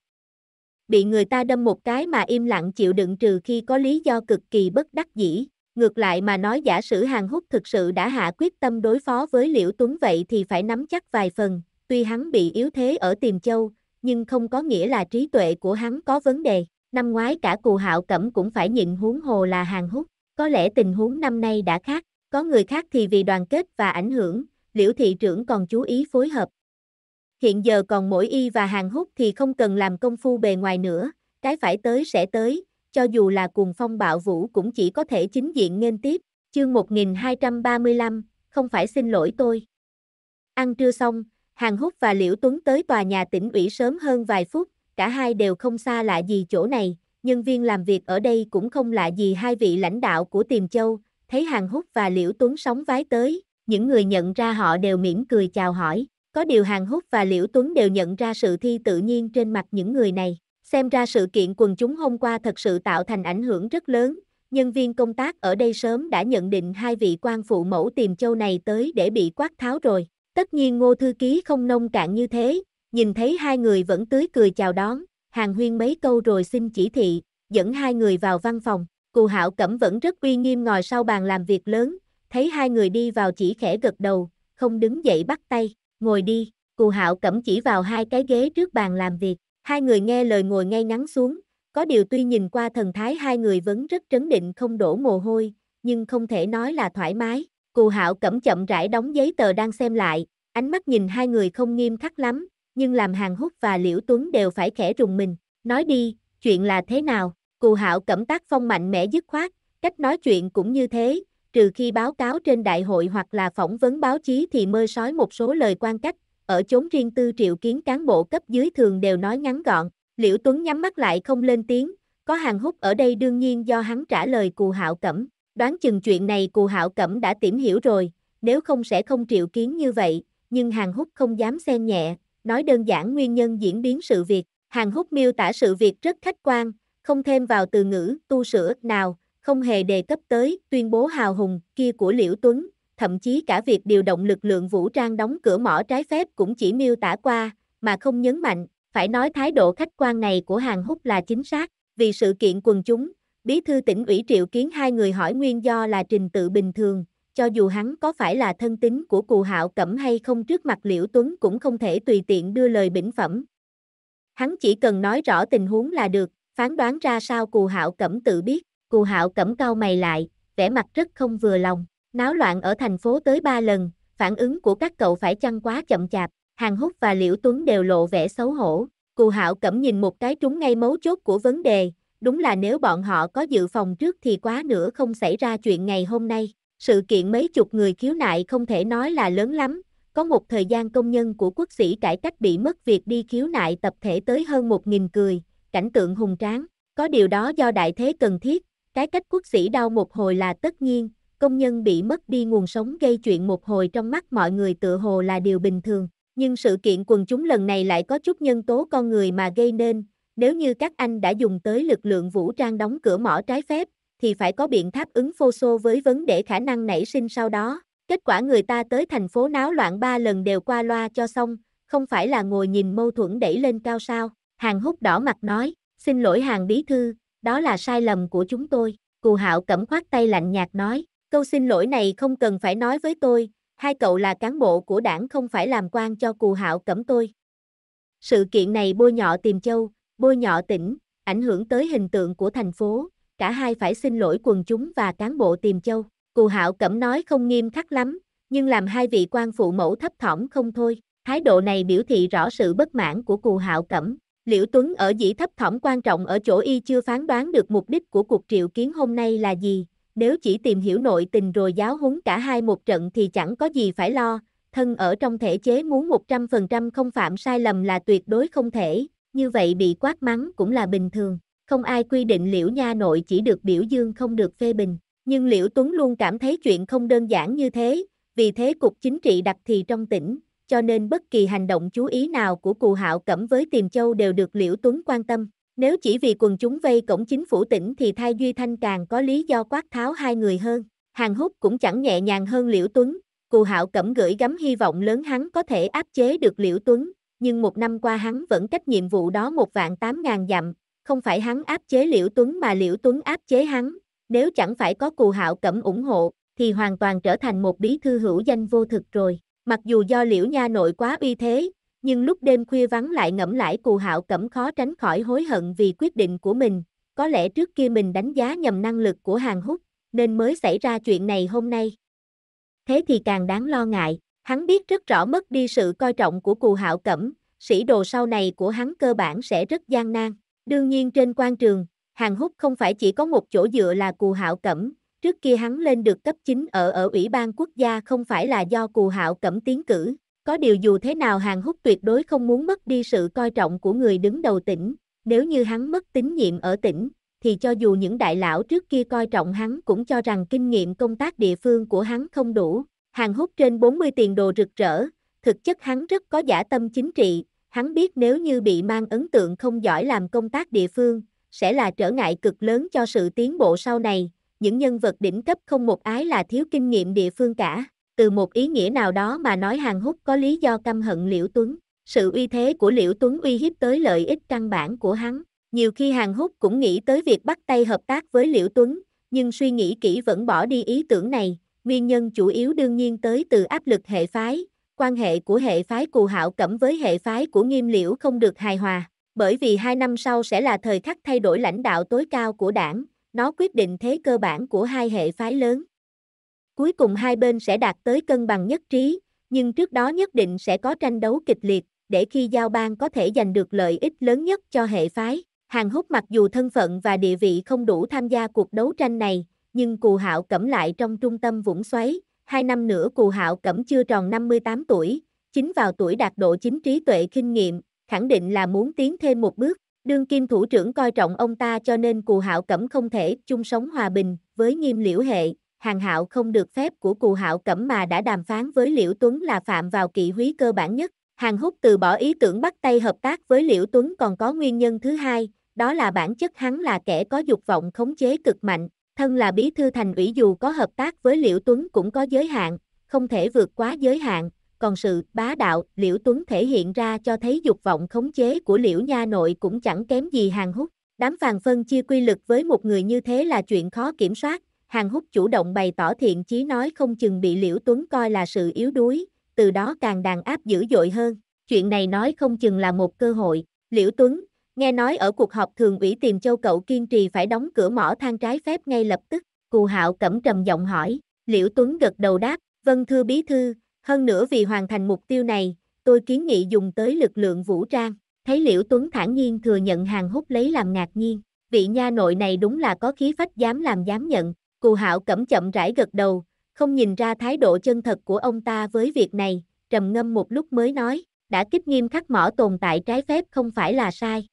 Speaker 1: Bị người ta đâm một cái mà im lặng chịu đựng trừ khi có lý do cực kỳ bất đắc dĩ. Ngược lại mà nói giả sử Hàn Húc thực sự đã hạ quyết tâm đối phó với Liễu Tuấn vậy thì phải nắm chắc vài phần, tuy hắn bị yếu thế ở Tiềm Châu, nhưng không có nghĩa là trí tuệ của hắn có vấn đề. Năm ngoái cả cù hạo cẩm cũng phải nhịn huống hồ là hàng hút, có lẽ tình huống năm nay đã khác, có người khác thì vì đoàn kết và ảnh hưởng, liễu thị trưởng còn chú ý phối hợp. Hiện giờ còn mỗi y và hàng hút thì không cần làm công phu bề ngoài nữa, cái phải tới sẽ tới, cho dù là cuồng phong bạo vũ cũng chỉ có thể chính diện nghênh tiếp, chương 1235, không phải xin lỗi tôi. Ăn trưa xong, Hàng Húc và Liễu Tuấn tới tòa nhà tỉnh ủy sớm hơn vài phút, cả hai đều không xa lạ gì chỗ này, nhân viên làm việc ở đây cũng không lạ gì hai vị lãnh đạo của Tiềm Châu, thấy Hàng Húc và Liễu Tuấn sóng vái tới, những người nhận ra họ đều mỉm cười chào hỏi, có điều Hàng Húc và Liễu Tuấn đều nhận ra sự thi tự nhiên trên mặt những người này, xem ra sự kiện quần chúng hôm qua thật sự tạo thành ảnh hưởng rất lớn. Nhân viên công tác ở đây sớm đã nhận định hai vị quan phụ mẫu Tiềm Châu này tới để bị quát tháo rồi. Tất nhiên ngô thư ký không nông cạn như thế, nhìn thấy hai người vẫn tươi cười chào đón, hàng huyên mấy câu rồi xin chỉ thị, dẫn hai người vào văn phòng. Cù hạo cẩm vẫn rất uy nghiêm ngồi sau bàn làm việc lớn, thấy hai người đi vào chỉ khẽ gật đầu, không đứng dậy bắt tay, ngồi đi, cù hạo cẩm chỉ vào hai cái ghế trước bàn làm việc, hai người nghe lời ngồi ngay ngắn xuống, có điều tuy nhìn qua thần thái hai người vẫn rất trấn định không đổ mồ hôi, nhưng không thể nói là thoải mái, Cù hạo cẩm chậm rãi đóng giấy tờ đang xem lại, ánh mắt nhìn hai người không nghiêm khắc lắm, nhưng làm hàng hút và liễu tuấn đều phải khẽ rùng mình. Nói đi, chuyện là thế nào? Cù hạo cẩm tác phong mạnh mẽ dứt khoát, cách nói chuyện cũng như thế, trừ khi báo cáo trên đại hội hoặc là phỏng vấn báo chí thì mơ sói một số lời quan cách, ở chốn riêng tư triệu kiến cán bộ cấp dưới thường đều nói ngắn gọn, Liễu Tuấn nhắm mắt lại không lên tiếng, có hàng hút ở đây đương nhiên do hắn trả lời cù hạo cẩm, Đoán chừng chuyện này cụ Hạo Cẩm đã tìm hiểu rồi, nếu không sẽ không triệu kiến như vậy, nhưng Hàng hút không dám xen nhẹ, nói đơn giản nguyên nhân diễn biến sự việc. Hàng hút miêu tả sự việc rất khách quan, không thêm vào từ ngữ tu sửa nào, không hề đề cấp tới tuyên bố hào hùng kia của Liễu Tuấn, thậm chí cả việc điều động lực lượng vũ trang đóng cửa mỏ trái phép cũng chỉ miêu tả qua, mà không nhấn mạnh, phải nói thái độ khách quan này của Hàng hút là chính xác, vì sự kiện quần chúng, Bí thư tỉnh ủy triệu kiến hai người hỏi nguyên do là trình tự bình thường, cho dù hắn có phải là thân tín của cù hạo cẩm hay không trước mặt liễu tuấn cũng không thể tùy tiện đưa lời bỉnh phẩm. Hắn chỉ cần nói rõ tình huống là được, phán đoán ra sao cù hạo cẩm tự biết, cù hạo cẩm cau mày lại, vẻ mặt rất không vừa lòng, náo loạn ở thành phố tới ba lần, phản ứng của các cậu phải chăng quá chậm chạp, hàng hút và liễu tuấn đều lộ vẻ xấu hổ, cù hạo cẩm nhìn một cái trúng ngay mấu chốt của vấn đề, đúng là nếu bọn họ có dự phòng trước thì quá nữa không xảy ra chuyện ngày hôm nay. Sự kiện mấy chục người khiếu nại không thể nói là lớn lắm, có một thời gian công nhân của quốc sĩ cải cách bị mất việc đi khiếu nại tập thể tới hơn một nghìn cười, cảnh tượng hùng tráng, có điều đó do đại thế cần thiết, cái cách quốc sĩ đau một hồi là tất nhiên, công nhân bị mất đi nguồn sống gây chuyện một hồi trong mắt mọi người tự hồ là điều bình thường, nhưng sự kiện quần chúng lần này lại có chút nhân tố con người mà gây nên, nếu như các anh đã dùng tới lực lượng vũ trang đóng cửa mỏ trái phép, thì phải có biện pháp ứng phô xô với vấn đề khả năng nảy sinh sau đó. Kết quả người ta tới thành phố náo loạn ba lần đều qua loa cho xong, không phải là ngồi nhìn mâu thuẫn đẩy lên cao sao. Hàng hút đỏ mặt nói, xin lỗi hàng bí thư, đó là sai lầm của chúng tôi. Cù hạo cẩm khoát tay lạnh nhạt nói, câu xin lỗi này không cần phải nói với tôi, hai cậu là cán bộ của đảng không phải làm quan cho cù hạo cẩm tôi. Sự kiện này bôi nhọ tìm châu, bôi nhọ tỉnh, ảnh hưởng tới hình tượng của thành phố, cả hai phải xin lỗi quần chúng và cán bộ Tiềm Châu. Cù Hạo Cẩm nói không nghiêm khắc lắm, nhưng làm hai vị quan phụ mẫu thấp thỏm không thôi. Thái độ này biểu thị rõ sự bất mãn của Cù Hạo Cẩm. Liễu Tuấn ở dĩ thấp thỏm quan trọng ở chỗ y chưa phán đoán được mục đích của cuộc triệu kiến hôm nay là gì. Nếu chỉ tìm hiểu nội tình rồi giáo huấn cả hai một trận thì chẳng có gì phải lo. Thân ở trong thể chế muốn 100% không phạm sai lầm là tuyệt đối không thể, như vậy bị quát mắng cũng là bình thường, không ai quy định liễu nha nội chỉ được biểu dương không được phê bình, nhưng liễu Tuấn luôn cảm thấy chuyện không đơn giản như thế, vì thế cục chính trị đặc thì trong tỉnh, cho nên bất kỳ hành động chú ý nào của cụ Hạo Cẩm với Tiềm Châu đều được Liễu Tuấn quan tâm. Nếu chỉ vì quần chúng vây cổng chính phủ tỉnh thì thay Duy Thanh càng có lý do quát tháo hai người hơn. Hàng Húc cũng chẳng nhẹ nhàng hơn Liễu Tuấn. cụ Hạo Cẩm gửi gắm hy vọng lớn hắn có thể áp chế được Liễu Tuấn, nhưng một năm qua hắn vẫn cách nhiệm vụ đó một vạn tám ngàn dặm, không phải hắn áp chế Liễu Tuấn mà Liễu Tuấn áp chế hắn, nếu chẳng phải có cù hạo cẩm ủng hộ, thì hoàn toàn trở thành một bí thư hữu danh vô thực rồi. Mặc dù do Liễu Nha nội quá uy thế, nhưng lúc đêm khuya vắng lại ngẫm lại cù hạo cẩm khó tránh khỏi hối hận vì quyết định của mình, có lẽ trước kia mình đánh giá nhầm năng lực của hàng hút, nên mới xảy ra chuyện này hôm nay. Thế thì càng đáng lo ngại, Hắn biết rất rõ mất đi sự coi trọng của cù hạo cẩm, sĩ đồ sau này của hắn cơ bản sẽ rất gian nan. Đương nhiên trên quan trường, Hàng Húc không phải chỉ có một chỗ dựa là cù hạo cẩm, trước kia hắn lên được cấp chính ở ở Ủy ban quốc gia không phải là do cù hạo cẩm tiến cử. Có điều dù thế nào Hàng Húc tuyệt đối không muốn mất đi sự coi trọng của người đứng đầu tỉnh, nếu như hắn mất tín nhiệm ở tỉnh, thì cho dù những đại lão trước kia coi trọng hắn cũng cho rằng kinh nghiệm công tác địa phương của hắn không đủ, Hàng hút trên 40 tiền đồ rực rỡ, thực chất hắn rất có giả tâm chính trị, hắn biết nếu như bị mang ấn tượng không giỏi làm công tác địa phương, sẽ là trở ngại cực lớn cho sự tiến bộ sau này, những nhân vật đỉnh cấp không một ái là thiếu kinh nghiệm địa phương cả. Từ một ý nghĩa nào đó mà nói hàng hút có lý do căm hận Liễu Tuấn, sự uy thế của Liễu Tuấn uy hiếp tới lợi ích căn bản của hắn. Nhiều khi hàng hút cũng nghĩ tới việc bắt tay hợp tác với Liễu Tuấn, nhưng suy nghĩ kỹ vẫn bỏ đi ý tưởng này, nguyên nhân chủ yếu đương nhiên tới từ áp lực hệ phái, quan hệ của hệ phái Cù Hạo Cẩm với hệ phái của Nghiêm Liễu không được hài hòa, bởi vì hai năm sau sẽ là thời khắc thay đổi lãnh đạo tối cao của đảng, nó quyết định thế cơ bản của hai hệ phái lớn. Cuối cùng hai bên sẽ đạt tới cân bằng nhất trí, nhưng trước đó nhất định sẽ có tranh đấu kịch liệt, để khi giao bang có thể giành được lợi ích lớn nhất cho hệ phái. Hàng Húc mặc dù thân phận và địa vị không đủ tham gia cuộc đấu tranh này, nhưng Cù Hạo Cẩm lại trong trung tâm vũng xoáy, hai năm nữa Cù Hạo Cẩm chưa tròn 58 tuổi, chính vào tuổi đạt độ chính trí tuệ kinh nghiệm, khẳng định là muốn tiến thêm một bước, đương kim thủ trưởng coi trọng ông ta cho nên Cù Hạo Cẩm không thể chung sống hòa bình với nghiêm liễu hệ, hàng hạo không được phép của Cù Hạo Cẩm mà đã đàm phán với Liễu Tuấn là phạm vào kỵ húy cơ bản nhất. Hàng hút từ bỏ ý tưởng bắt tay hợp tác với Liễu Tuấn còn có nguyên nhân thứ hai, đó là bản chất hắn là kẻ có dục vọng khống chế cực mạnh, thân là bí thư thành ủy dù có hợp tác với Liễu Tuấn cũng có giới hạn, không thể vượt quá giới hạn, còn sự bá đạo Liễu Tuấn thể hiện ra cho thấy dục vọng khống chế của Liễu Nha Nội cũng chẳng kém gì Hàng Hút. Đám vàng phân chia quy lực với một người như thế là chuyện khó kiểm soát, Hàng Hút chủ động bày tỏ thiện chí nói không chừng bị Liễu Tuấn coi là sự yếu đuối, từ đó càng đàn áp dữ dội hơn. Chuyện này nói không chừng là một cơ hội, Liễu Tuấn, Nghe nói ở cuộc họp thường ủy tìm châu cậu kiên trì phải đóng cửa mỏ than trái phép ngay lập tức, cù hạo cẩm trầm giọng hỏi, liễu tuấn gật đầu đáp, vâng thưa bí thư, hơn nữa vì hoàn thành mục tiêu này, tôi kiến nghị dùng tới lực lượng vũ trang, thấy liễu tuấn thản nhiên thừa nhận hàng hút lấy làm ngạc nhiên, vị nha nội này đúng là có khí phách dám làm dám nhận, cù hạo cẩm chậm rãi gật đầu, không nhìn ra thái độ chân thật của ông ta với việc này, trầm ngâm một lúc mới nói, đã kích nghiêm khắc mỏ tồn tại trái phép không phải là sai,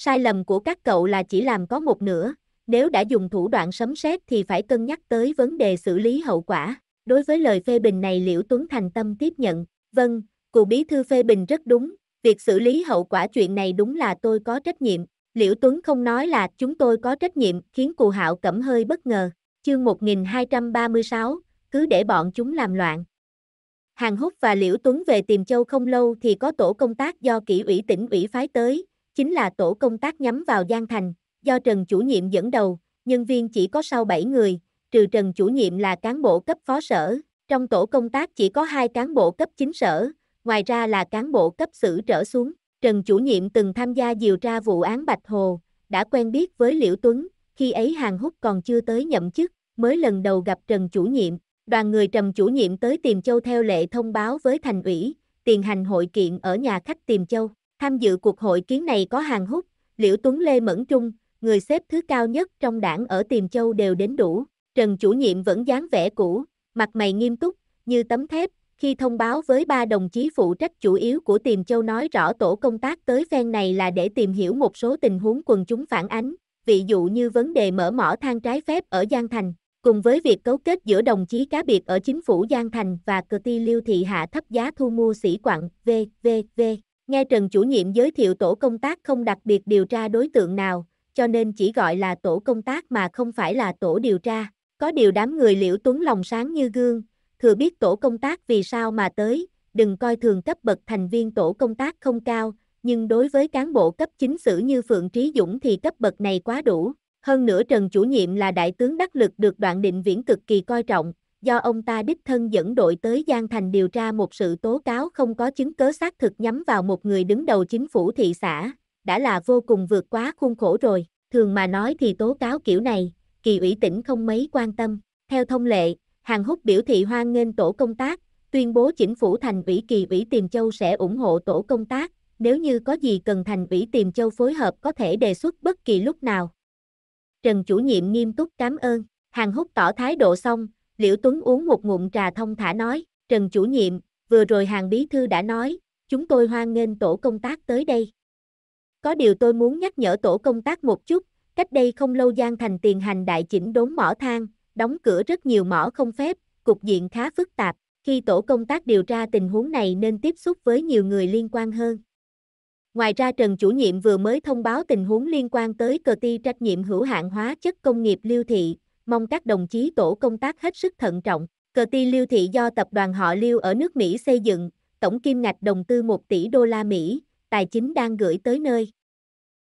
Speaker 1: Sai lầm của các cậu là chỉ làm có một nửa, nếu đã dùng thủ đoạn sấm sét thì phải cân nhắc tới vấn đề xử lý hậu quả. Đối với lời phê bình này Liễu Tuấn thành tâm tiếp nhận, vâng, cụ bí thư phê bình rất đúng, việc xử lý hậu quả chuyện này đúng là tôi có trách nhiệm. Liễu Tuấn không nói là chúng tôi có trách nhiệm khiến cụ hạo cẩm hơi bất ngờ. Chương 1236, cứ để bọn chúng làm loạn. Hàng Húc và Liễu Tuấn về tìm châu không lâu thì có tổ công tác do kỷ ủy tỉnh ủy phái tới, chính là tổ công tác nhắm vào Giang Thành, do Trần chủ nhiệm dẫn đầu, nhân viên chỉ có sau 7 người, trừ Trần chủ nhiệm là cán bộ cấp phó sở, trong tổ công tác chỉ có hai cán bộ cấp chính sở, ngoài ra là cán bộ cấp xử trở xuống. Trần chủ nhiệm từng tham gia điều tra vụ án Bạch Hồ, đã quen biết với Liễu Tuấn, khi ấy Hàng Húc còn chưa tới nhậm chức, mới lần đầu gặp Trần chủ nhiệm. Đoàn người Trần chủ nhiệm tới Tiềm Châu theo lệ thông báo với thành ủy, tiền hành hội kiện ở nhà khách Tiềm Châu. Tham dự cuộc hội kiến này có Hàng hút Liễu Tuấn Lê Mẫn Trung, người xếp thứ cao nhất trong đảng ở Tiềm Châu đều đến đủ. Trần chủ nhiệm vẫn dáng vẻ cũ, mặt mày nghiêm túc, như tấm thép, khi thông báo với ba đồng chí phụ trách chủ yếu của Tiềm Châu nói rõ tổ công tác tới phen này là để tìm hiểu một số tình huống quần chúng phản ánh, ví dụ như vấn đề mở mỏ than trái phép ở Giang Thành, cùng với việc cấu kết giữa đồng chí cá biệt ở chính phủ Giang Thành và cờ ti Liêu Thị Hạ thấp giá thu mua sĩ quặng, v v v Nghe Trần chủ nhiệm giới thiệu tổ công tác không đặc biệt điều tra đối tượng nào, cho nên chỉ gọi là tổ công tác mà không phải là tổ điều tra. Có điều đám người liễu tuấn lòng sáng như gương, thừa biết tổ công tác vì sao mà tới, đừng coi thường cấp bậc thành viên tổ công tác không cao, nhưng đối với cán bộ cấp chính sử như Phượng Trí Dũng thì cấp bậc này quá đủ. Hơn nữa Trần chủ nhiệm là đại tướng đắc lực được đoạn định viễn cực kỳ coi trọng, do ông ta đích thân dẫn đội tới Giang Thành điều tra một sự tố cáo không có chứng cớ xác thực nhắm vào một người đứng đầu chính phủ thị xã, đã là vô cùng vượt quá khuôn khổ rồi. Thường mà nói thì tố cáo kiểu này, kỳ ủy tỉnh không mấy quan tâm. Theo thông lệ, Hàng Húc biểu thị hoan nghênh tổ công tác, tuyên bố chính phủ thành ủy kỳ ủy Tiềm Châu sẽ ủng hộ tổ công tác, nếu như có gì cần thành ủy Tiềm Châu phối hợp có thể đề xuất bất kỳ lúc nào. Trần chủ nhiệm nghiêm túc cảm ơn, Hàng Húc tỏ thái độ xong, Liễu Tuấn uống một ngụm trà thông thả nói, Trần chủ nhiệm, vừa rồi hàng bí thư đã nói, chúng tôi hoan nghênh tổ công tác tới đây. Có điều tôi muốn nhắc nhở tổ công tác một chút, cách đây không lâu Giang Thành tiền hành đại chỉnh đốn mỏ than, đóng cửa rất nhiều mỏ không phép, cục diện khá phức tạp, khi tổ công tác điều tra tình huống này nên tiếp xúc với nhiều người liên quan hơn. Ngoài ra Trần chủ nhiệm vừa mới thông báo tình huống liên quan tới cơ ti trách nhiệm hữu hạn hóa chất công nghiệp Lưu Thị, mong các đồng chí tổ công tác hết sức thận trọng. Cờ ti liêu thị do tập đoàn họ liêu ở nước Mỹ xây dựng, tổng kim ngạch đầu tư 1 tỷ đô la Mỹ, tài chính đang gửi tới nơi.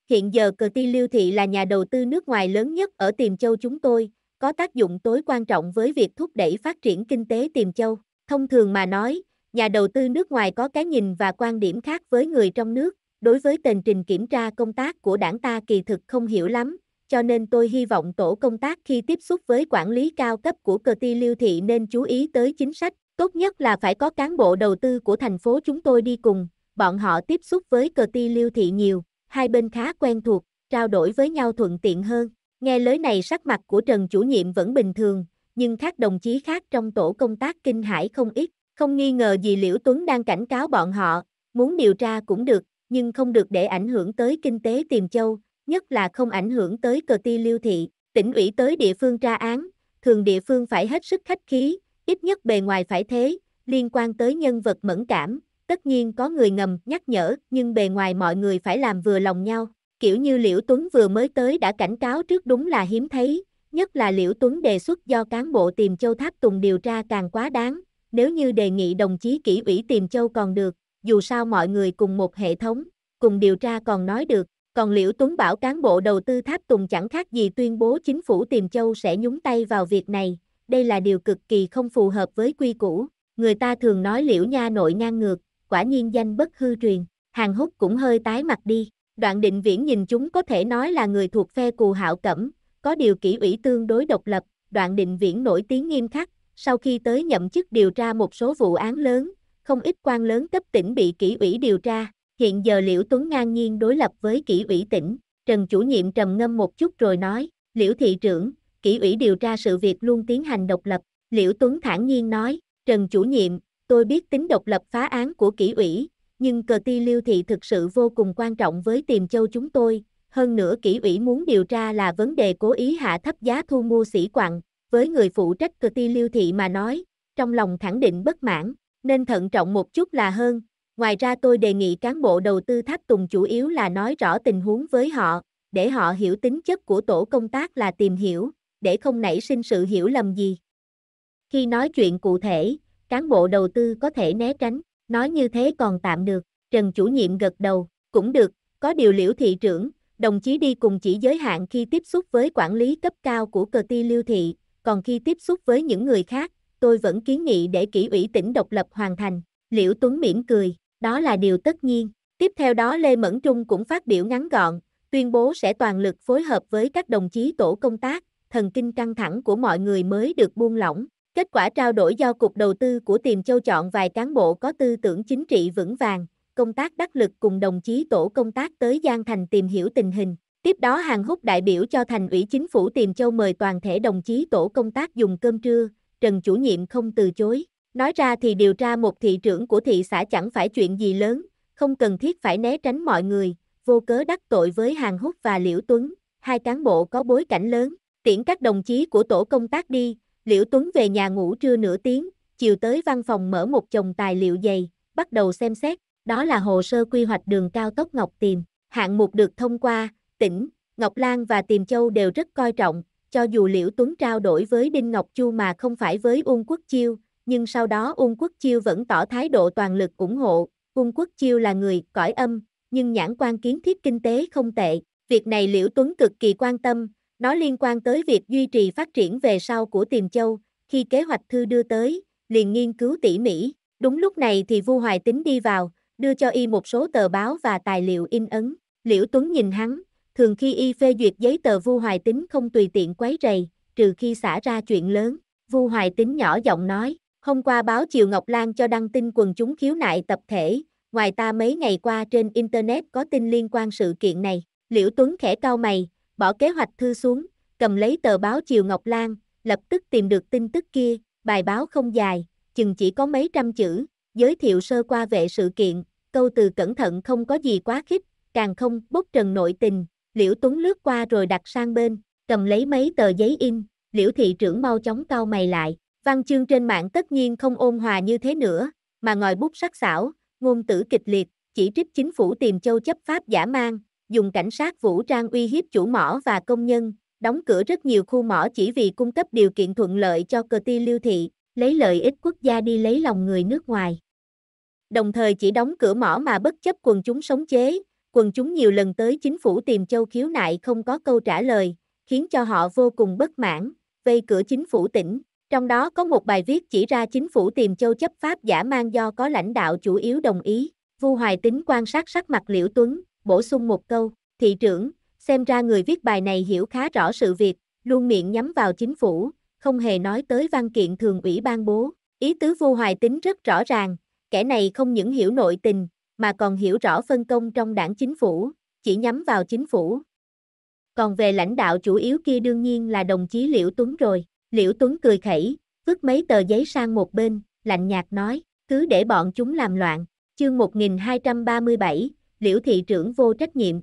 Speaker 1: Hiện giờ cờ ti liêu thị là nhà đầu tư nước ngoài lớn nhất ở Tiềm Châu chúng tôi, có tác dụng tối quan trọng với việc thúc đẩy phát triển kinh tế Tiềm Châu. Thông thường mà nói, nhà đầu tư nước ngoài có cái nhìn và quan điểm khác với người trong nước. Đối với tình trình kiểm tra công tác của đảng ta kỳ thực không hiểu lắm, cho nên tôi hy vọng tổ công tác khi tiếp xúc với quản lý cao cấp của cờ ti lưu thị nên chú ý tới chính sách, tốt nhất là phải có cán bộ đầu tư của thành phố chúng tôi đi cùng, bọn họ tiếp xúc với cờ ti lưu thị nhiều, hai bên khá quen thuộc, trao đổi với nhau thuận tiện hơn. Nghe lời này sắc mặt của Trần chủ nhiệm vẫn bình thường, nhưng các đồng chí khác trong tổ công tác kinh hãi không ít, không nghi ngờ gì Liễu Tuấn đang cảnh cáo bọn họ, muốn điều tra cũng được, nhưng không được để ảnh hưởng tới kinh tế Tiềm Châu, nhất là không ảnh hưởng tới cờ ti lưu thị, tỉnh ủy tới địa phương tra án, thường địa phương phải hết sức khách khí, ít nhất bề ngoài phải thế, liên quan tới nhân vật mẫn cảm, tất nhiên có người ngầm nhắc nhở, nhưng bề ngoài mọi người phải làm vừa lòng nhau, kiểu như Liễu Tuấn vừa mới tới đã cảnh cáo trước đúng là hiếm thấy, nhất là Liễu Tuấn đề xuất do cán bộ tìm Châu Tháp Tùng điều tra càng quá đáng, nếu như đề nghị đồng chí kỷ ủy tìm Châu còn được, dù sao mọi người cùng một hệ thống, cùng điều tra còn nói được, còn Liễu Tuấn bảo cán bộ đầu tư tháp tùng chẳng khác gì tuyên bố chính phủ Tiềm Châu sẽ nhúng tay vào việc này, đây là điều cực kỳ không phù hợp với quy củ. Người ta thường nói Liễu Nha nội ngang ngược, quả nhiên danh bất hư truyền, Hàng Húc cũng hơi tái mặt đi. Đoạn định viễn nhìn chúng có thể nói là người thuộc phe cù hạo cẩm, có điều kỷ ủy tương đối độc lập, đoạn định viễn nổi tiếng nghiêm khắc, sau khi tới nhậm chức điều tra một số vụ án lớn, không ít quan lớn cấp tỉnh bị kỷ ủy điều tra, Hiện giờ Liễu Tuấn ngang nhiên đối lập với kỷ ủy tỉnh, Trần chủ nhiệm trầm ngâm một chút rồi nói, Liễu thị trưởng, kỷ ủy điều tra sự việc luôn tiến hành độc lập, Liễu Tuấn thản nhiên nói, Trần chủ nhiệm, tôi biết tính độc lập phá án của kỷ ủy, nhưng cờ ti liêu thị thực sự vô cùng quan trọng với tiềm châu chúng tôi, hơn nữa kỷ ủy muốn điều tra là vấn đề cố ý hạ thấp giá thu mua sĩ quặng, với người phụ trách cờ ti liêu thị mà nói, trong lòng khẳng định bất mãn, nên thận trọng một chút là hơn, Ngoài ra tôi đề nghị cán bộ đầu tư Tháp Tùng chủ yếu là nói rõ tình huống với họ, để họ hiểu tính chất của tổ công tác là tìm hiểu, để không nảy sinh sự hiểu lầm gì. Khi nói chuyện cụ thể, cán bộ đầu tư có thể né tránh, nói như thế còn tạm được, Trần chủ nhiệm gật đầu, cũng được, có điều liễu thị trưởng, đồng chí đi cùng chỉ giới hạn khi tiếp xúc với quản lý cấp cao của cờ ti lưu thị, còn khi tiếp xúc với những người khác, tôi vẫn kiến nghị để kỷ ủy tỉnh độc lập hoàn thành, liễu Tuấn mỉm cười, đó là điều tất nhiên. Tiếp theo đó Lê Mẫn Trung cũng phát biểu ngắn gọn, tuyên bố sẽ toàn lực phối hợp với các đồng chí tổ công tác, thần kinh căng thẳng của mọi người mới được buông lỏng. Kết quả trao đổi do Cục Đầu tư của Tiềm Châu chọn vài cán bộ có tư tưởng chính trị vững vàng, công tác đắc lực cùng đồng chí tổ công tác tới Giang Thành tìm hiểu tình hình. Tiếp đó Hàng Húc đại biểu cho Thành ủy Chính phủ Tiềm Châu mời toàn thể đồng chí tổ công tác dùng cơm trưa, Trần chủ nhiệm không từ chối. Nói ra thì điều tra một thị trưởng của thị xã chẳng phải chuyện gì lớn, không cần thiết phải né tránh mọi người, vô cớ đắc tội với Hàng Húc và Liễu Tuấn, hai cán bộ có bối cảnh lớn, tiễn các đồng chí của tổ công tác đi, Liễu Tuấn về nhà ngủ trưa nửa tiếng, chiều tới văn phòng mở một chồng tài liệu dày, bắt đầu xem xét, đó là hồ sơ quy hoạch đường cao tốc Ngọc Tiềm, hạng mục được thông qua, tỉnh, Ngọc Lan và Tiềm Châu đều rất coi trọng, cho dù Liễu Tuấn trao đổi với Đinh Ngọc Chu mà không phải với Uông Quốc Chiêu, nhưng sau đó Ung Quốc Chiêu vẫn tỏ thái độ toàn lực ủng hộ, Ung Quốc Chiêu là người cõi âm, nhưng nhãn quan kiến thiết kinh tế không tệ, việc này Liễu Tuấn cực kỳ quan tâm, nó liên quan tới việc duy trì phát triển về sau của Tiềm Châu, khi kế hoạch thư đưa tới, liền nghiên cứu tỉ mỉ, đúng lúc này thì Vu Hoài Tính đi vào, đưa cho y một số tờ báo và tài liệu in ấn, Liễu Tuấn nhìn hắn, thường khi y phê duyệt giấy tờ Vu Hoài Tính không tùy tiện quấy rầy, trừ khi xả ra chuyện lớn, Vu Hoài Tính nhỏ giọng nói, Hôm qua báo Triều Ngọc Lan cho đăng tin quần chúng khiếu nại tập thể, ngoài ta mấy ngày qua trên Internet có tin liên quan sự kiện này. Liễu Tuấn khẽ cau mày, bỏ kế hoạch thư xuống, cầm lấy tờ báo Triều Ngọc Lan, lập tức tìm được tin tức kia, bài báo không dài, chừng chỉ có mấy trăm chữ, giới thiệu sơ qua về sự kiện, câu từ cẩn thận không có gì quá khích, càng không bốc trần nội tình, Liễu Tuấn lướt qua rồi đặt sang bên, cầm lấy mấy tờ giấy in, Liễu thị trưởng mau chóng cau mày lại, Văn chương trên mạng tất nhiên không ôn hòa như thế nữa, mà ngòi bút sắc sảo, ngôn tử kịch liệt, chỉ trích chính phủ tìm châu chấp pháp giả mang, dùng cảnh sát vũ trang uy hiếp chủ mỏ và công nhân, đóng cửa rất nhiều khu mỏ chỉ vì cung cấp điều kiện thuận lợi cho cờ ti lưu thị, lấy lợi ích quốc gia đi lấy lòng người nước ngoài. Đồng thời chỉ đóng cửa mỏ mà bất chấp quần chúng sống chế, quần chúng nhiều lần tới chính phủ tìm châu khiếu nại không có câu trả lời, khiến cho họ vô cùng bất mãn, vây cửa chính phủ tỉnh, trong đó có một bài viết chỉ ra chính phủ tìm châu chấp pháp giả mang do có lãnh đạo chủ yếu đồng ý. Vu Hoài Tính quan sát sắc mặt Liễu Tuấn, bổ sung một câu, thị trưởng, xem ra người viết bài này hiểu khá rõ sự việc, luôn miệng nhắm vào chính phủ, không hề nói tới văn kiện thường ủy ban bố. Ý tứ Vu Hoài Tính rất rõ ràng, kẻ này không những hiểu nội tình, mà còn hiểu rõ phân công trong đảng chính phủ, chỉ nhắm vào chính phủ. Còn về lãnh đạo chủ yếu kia đương nhiên là đồng chí Liễu Tuấn rồi. Liễu Tuấn cười khẩy, vứt mấy tờ giấy sang một bên, lạnh nhạt nói, cứ để bọn chúng làm loạn, chương 1237, Liễu thị trưởng vô trách nhiệm.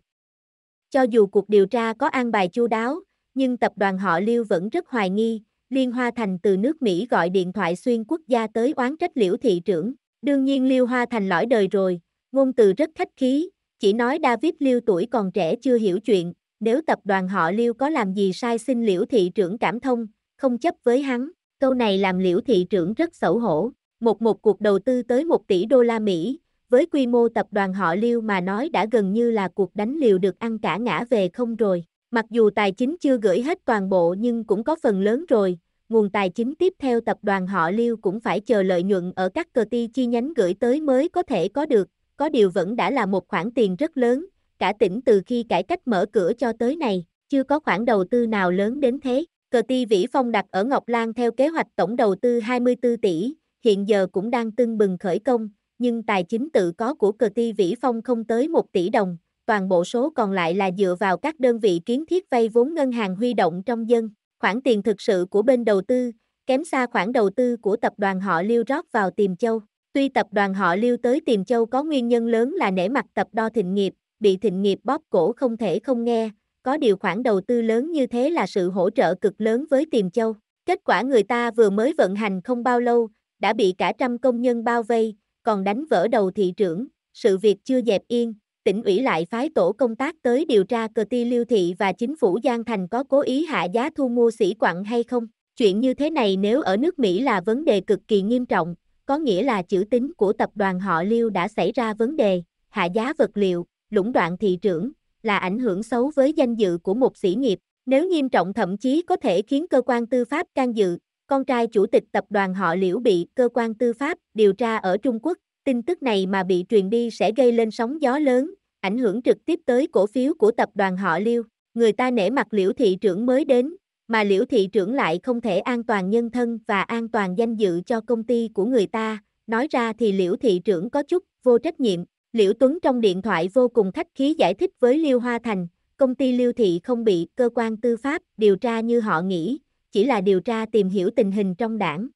Speaker 1: Cho dù cuộc điều tra có an bài chu đáo, nhưng tập đoàn họ Liêu vẫn rất hoài nghi, Liên Hoa Thành từ nước Mỹ gọi điện thoại xuyên quốc gia tới oán trách Liễu thị trưởng, đương nhiên Liêu Hoa Thành lõi đời rồi, ngôn từ rất khách khí, chỉ nói David Liêu tuổi còn trẻ chưa hiểu chuyện, nếu tập đoàn họ Liêu có làm gì sai xin Liễu thị trưởng cảm thông, không chấp với hắn. Câu này làm liễu thị trưởng rất xấu hổ. Một một cuộc đầu tư tới 1 tỷ đô la Mỹ, với quy mô tập đoàn họ liêu mà nói đã gần như là cuộc đánh liều được ăn cả ngã về không rồi. Mặc dù tài chính chưa gửi hết toàn bộ nhưng cũng có phần lớn rồi, nguồn tài chính tiếp theo tập đoàn họ liêu cũng phải chờ lợi nhuận ở các cơ ty chi nhánh gửi tới mới có thể có được, có điều vẫn đã là một khoản tiền rất lớn, cả tỉnh từ khi cải cách mở cửa cho tới này, chưa có khoản đầu tư nào lớn đến thế. Cờ ti Vĩ Phong đặt ở Ngọc Lan theo kế hoạch tổng đầu tư 24 tỷ, hiện giờ cũng đang tưng bừng khởi công, nhưng tài chính tự có của cờ ti Vĩ Phong không tới 1 tỷ đồng, toàn bộ số còn lại là dựa vào các đơn vị kiến thiết vay vốn ngân hàng huy động trong dân. Khoản tiền thực sự của bên đầu tư, kém xa khoản đầu tư của tập đoàn họ Lưu rót vào Tiềm Châu. Tuy tập đoàn họ Lưu tới Tiềm Châu có nguyên nhân lớn là nể mặt tập đo thịnh nghiệp, bị thịnh nghiệp bóp cổ không thể không nghe, có điều khoản đầu tư lớn như thế là sự hỗ trợ cực lớn với Tiềm Châu. Kết quả người ta vừa mới vận hành không bao lâu, đã bị cả trăm công nhân bao vây, còn đánh vỡ đầu thị trưởng, sự việc chưa dẹp yên, tỉnh ủy lại phái tổ công tác tới điều tra cờ ti lưu thị và chính phủ Giang Thành có cố ý hạ giá thu mua sĩ quặng hay không. Chuyện như thế này nếu ở nước Mỹ là vấn đề cực kỳ nghiêm trọng, có nghĩa là chữ tính của tập đoàn họ lưu đã xảy ra vấn đề, hạ giá vật liệu, lũng đoạn thị trưởng, là ảnh hưởng xấu với danh dự của một sĩ nghiệp, nếu nghiêm trọng thậm chí có thể khiến cơ quan tư pháp can dự. Con trai chủ tịch tập đoàn họ Liễu bị cơ quan tư pháp điều tra ở Trung Quốc, tin tức này mà bị truyền đi sẽ gây lên sóng gió lớn, ảnh hưởng trực tiếp tới cổ phiếu của tập đoàn họ Liêu. Người ta nể mặt Liễu thị trưởng mới đến, mà Liễu thị trưởng lại không thể an toàn nhân thân và an toàn danh dự cho công ty của người ta, nói ra thì Liễu thị trưởng có chút vô trách nhiệm. Liễu Tuấn trong điện thoại vô cùng khách khí giải thích với Liêu Hoa Thành, công ty Liêu Thị không bị cơ quan tư pháp điều tra như họ nghĩ, chỉ là điều tra tìm hiểu tình hình trong đảng.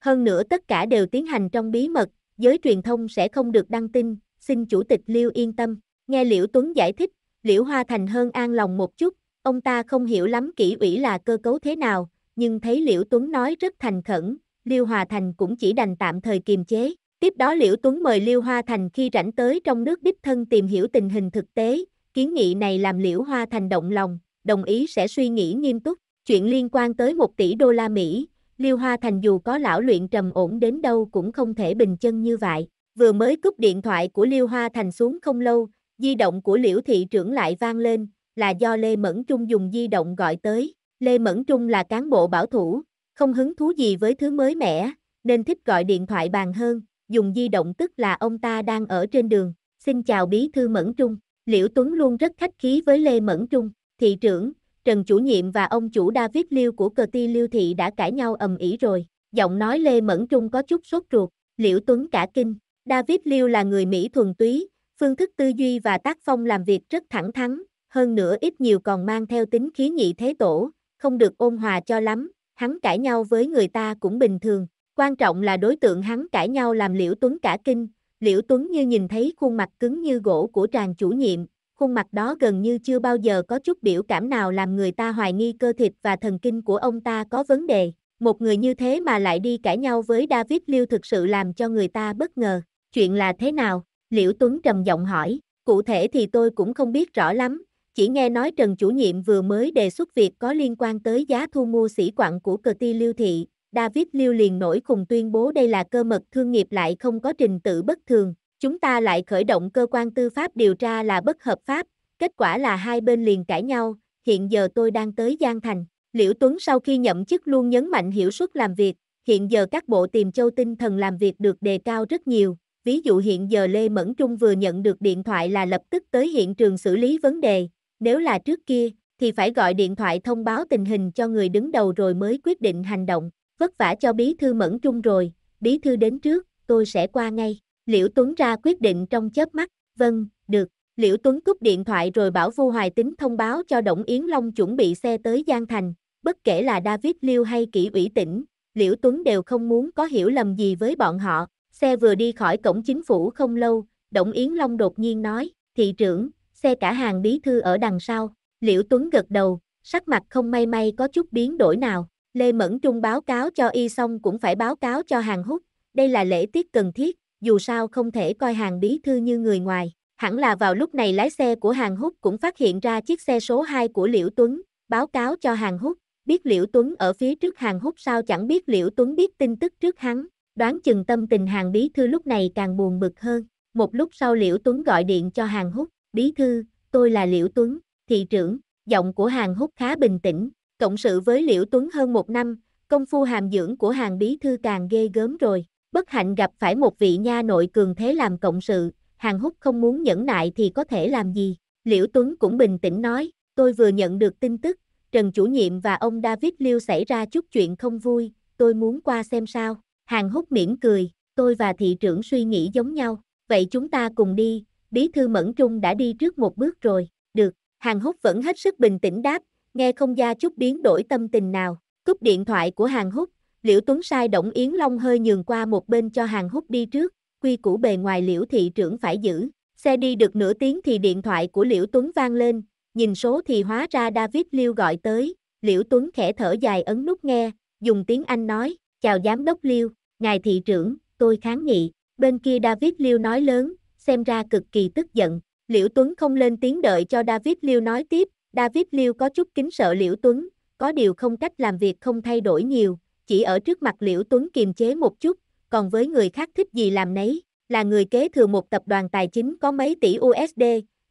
Speaker 1: Hơn nữa tất cả đều tiến hành trong bí mật, giới truyền thông sẽ không được đăng tin, xin Chủ tịch Liêu yên tâm. Nghe Liễu Tuấn giải thích, Liễu Hoa Thành hơn an lòng một chút, ông ta không hiểu lắm kỹ ủy là cơ cấu thế nào, nhưng thấy Liễu Tuấn nói rất thành khẩn, Liêu Hoa Thành cũng chỉ đành tạm thời kiềm chế. Tiếp đó Liễu Tuấn mời Liêu Hoa Thành khi rảnh tới trong nước đích thân tìm hiểu tình hình thực tế, kiến nghị này làm Liễu Hoa Thành động lòng, đồng ý sẽ suy nghĩ nghiêm túc, chuyện liên quan tới 1 tỷ đô la Mỹ, Liêu Hoa Thành dù có lão luyện trầm ổn đến đâu cũng không thể bình chân như vậy. Vừa mới cúp điện thoại của Liêu Hoa Thành xuống không lâu, di động của Liễu Thị trưởng lại vang lên, là do Lê Mẫn Trung dùng di động gọi tới. Lê Mẫn Trung là cán bộ bảo thủ, không hứng thú gì với thứ mới mẻ, nên thích gọi điện thoại bàn hơn dùng di động tức là ông ta đang ở trên đường. Xin chào bí thư Mẫn Trung. Liễu Tuấn luôn rất khách khí với Lê Mẫn Trung, thị trưởng, Trần chủ nhiệm và ông chủ David Liêu của cờ ti Liêu Thị đã cãi nhau ầm ĩ rồi. Giọng nói Lê Mẫn Trung có chút sốt ruột, Liễu Tuấn cả kinh. David Liêu là người Mỹ thuần túy, phương thức tư duy và tác phong làm việc rất thẳng thắn, hơn nữa ít nhiều còn mang theo tính khí nhị thế tổ, không được ôn hòa cho lắm, hắn cãi nhau với người ta cũng bình thường, Quan trọng là đối tượng hắn cãi nhau làm Liễu Tuấn cả kinh, Liễu Tuấn như nhìn thấy khuôn mặt cứng như gỗ của tràng chủ nhiệm, khuôn mặt đó gần như chưa bao giờ có chút biểu cảm nào làm người ta hoài nghi cơ thịt và thần kinh của ông ta có vấn đề. Một người như thế mà lại đi cãi nhau với David Liêu thực sự làm cho người ta bất ngờ. Chuyện là thế nào? Liễu Tuấn trầm giọng hỏi. Cụ thể thì tôi cũng không biết rõ lắm. Chỉ nghe nói Trần chủ nhiệm vừa mới đề xuất việc có liên quan tới giá thu mua sĩ quặng của cờ ti Liêu Thị. David liêu liền nổi cùng tuyên bố đây là cơ mật thương nghiệp lại không có trình tự bất thường, chúng ta lại khởi động cơ quan tư pháp điều tra là bất hợp pháp, kết quả là hai bên liền cãi nhau, hiện giờ tôi đang tới Giang Thành. Liễu Tuấn sau khi nhậm chức luôn nhấn mạnh hiệu suất làm việc, hiện giờ các bộ tìm châu tinh thần làm việc được đề cao rất nhiều. Ví dụ hiện giờ Lê Mẫn Trung vừa nhận được điện thoại là lập tức tới hiện trường xử lý vấn đề, nếu là trước kia thì phải gọi điện thoại thông báo tình hình cho người đứng đầu rồi mới quyết định hành động vất vả cho bí thư mẫn trung rồi, bí thư đến trước, tôi sẽ qua ngay. Liễu Tuấn ra quyết định trong chớp mắt, vâng, được. Liễu Tuấn cúp điện thoại rồi bảo Vu Hoài Tính thông báo cho Động Yến Long chuẩn bị xe tới Giang Thành, bất kể là David Liêu hay Kỷ ủy tỉnh, Liễu Tuấn đều không muốn có hiểu lầm gì với bọn họ. Xe vừa đi khỏi cổng chính phủ không lâu, Động Yến Long đột nhiên nói, thị trưởng, xe cả hàng bí thư ở đằng sau. Liễu Tuấn gật đầu, sắc mặt không may may có chút biến đổi nào. Lê Mẫn Trung báo cáo cho y xong cũng phải báo cáo cho hàng hút, đây là lễ tiết cần thiết, dù sao không thể coi hàng bí thư như người ngoài. Hẳn là vào lúc này lái xe của hàng hút cũng phát hiện ra chiếc xe số 2 của Liễu Tuấn, báo cáo cho hàng hút, biết Liễu Tuấn ở phía trước hàng hút sao chẳng biết Liễu Tuấn biết tin tức trước hắn, đoán chừng tâm tình hàng bí thư lúc này càng buồn bực hơn. Một lúc sau Liễu Tuấn gọi điện cho hàng hút, bí thư, tôi là Liễu Tuấn, thị trưởng, giọng của hàng hút khá bình tĩnh, cộng sự với Liễu Tuấn hơn một năm, công phu hàm dưỡng của hàng bí thư càng ghê gớm rồi. Bất hạnh gặp phải một vị nha nội cường thế làm cộng sự, hàng hút không muốn nhẫn nại thì có thể làm gì. Liễu Tuấn cũng bình tĩnh nói, tôi vừa nhận được tin tức, Trần chủ nhiệm và ông David Liêu xảy ra chút chuyện không vui, tôi muốn qua xem sao. Hàng hút mỉm cười, tôi và thị trưởng suy nghĩ giống nhau, vậy chúng ta cùng đi, bí thư mẫn trung đã đi trước một bước rồi, được. Hàng hút vẫn hết sức bình tĩnh đáp, nghe không ra chút biến đổi tâm tình nào. Cúp điện thoại của Hàng Húc, Liễu Tuấn Sai Động Yến Long hơi nhường qua một bên cho Hàng Húc đi trước, quy củ bề ngoài Liễu thị trưởng phải giữ. Xe đi được nửa tiếng thì điện thoại của Liễu Tuấn vang lên, nhìn số thì hóa ra David Liêu gọi tới, Liễu Tuấn khẽ thở dài ấn nút nghe, dùng tiếng Anh nói, chào giám đốc Liêu, ngài thị trưởng, tôi kháng nghị. Bên kia David Liêu nói lớn, xem ra cực kỳ tức giận, Liễu Tuấn không lên tiếng đợi cho David Liêu nói tiếp, David Liu có chút kính sợ Liễu Tuấn, có điều không cách làm việc không thay đổi nhiều, chỉ ở trước mặt Liễu Tuấn kiềm chế một chút, còn với người khác thích gì làm nấy, là người kế thừa một tập đoàn tài chính có mấy tỷ USD,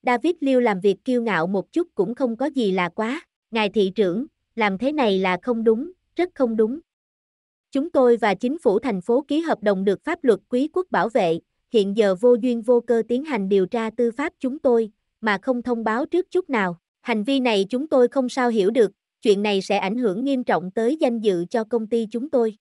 Speaker 1: David Liu làm việc kiêu ngạo một chút cũng không có gì là quá, ngài thị trưởng, làm thế này là không đúng, rất không đúng. Chúng tôi và chính phủ thành phố ký hợp đồng được pháp luật quý quốc bảo vệ, hiện giờ vô duyên vô cơ tiến hành điều tra tư pháp chúng tôi, mà không thông báo trước chút nào. Hành vi này chúng tôi không sao hiểu được, chuyện này sẽ ảnh hưởng nghiêm trọng tới danh dự cho công ty chúng tôi.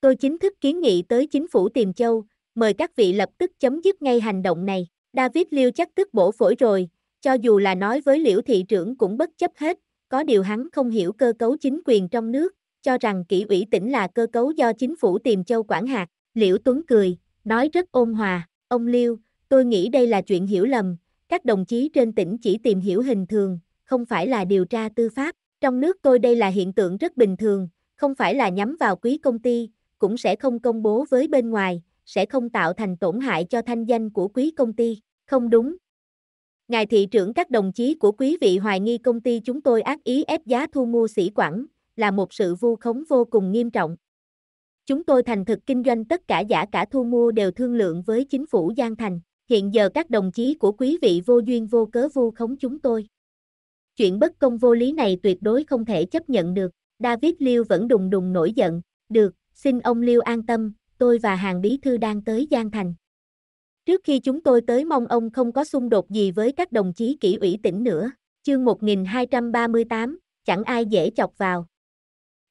Speaker 1: Tôi chính thức kiến nghị tới chính phủ Tiềm Châu, mời các vị lập tức chấm dứt ngay hành động này. David Liêu chắc tức bổ phổi rồi, cho dù là nói với Liễu thị trưởng cũng bất chấp hết, có điều hắn không hiểu cơ cấu chính quyền trong nước, cho rằng kỷ ủy tỉnh là cơ cấu do chính phủ Tiềm Châu quản hạt. Liễu Tuấn cười, nói rất ôn hòa, ông Liêu, tôi nghĩ đây là chuyện hiểu lầm, các đồng chí trên tỉnh chỉ tìm hiểu hình thường, không phải là điều tra tư pháp. Trong nước tôi đây là hiện tượng rất bình thường, không phải là nhắm vào quý công ty, cũng sẽ không công bố với bên ngoài, sẽ không tạo thành tổn hại cho thanh danh của quý công ty, không đúng. Ngài thị trưởng các đồng chí của quý vị hoài nghi công ty chúng tôi ác ý ép giá thu mua sĩ quảng, là một sự vu khống vô cùng nghiêm trọng. Chúng tôi thành thực kinh doanh tất cả giả cả thu mua đều thương lượng với chính phủ Giang Thành hiện giờ các đồng chí của quý vị vô duyên vô cớ vu khống chúng tôi. Chuyện bất công vô lý này tuyệt đối không thể chấp nhận được, David Liêu vẫn đùng đùng nổi giận, được, xin ông Liêu an tâm, tôi và hàng bí thư đang tới Giang Thành. Trước khi chúng tôi tới mong ông không có xung đột gì với các đồng chí kỷ ủy tỉnh nữa, chương 1238, chẳng ai dễ chọc vào.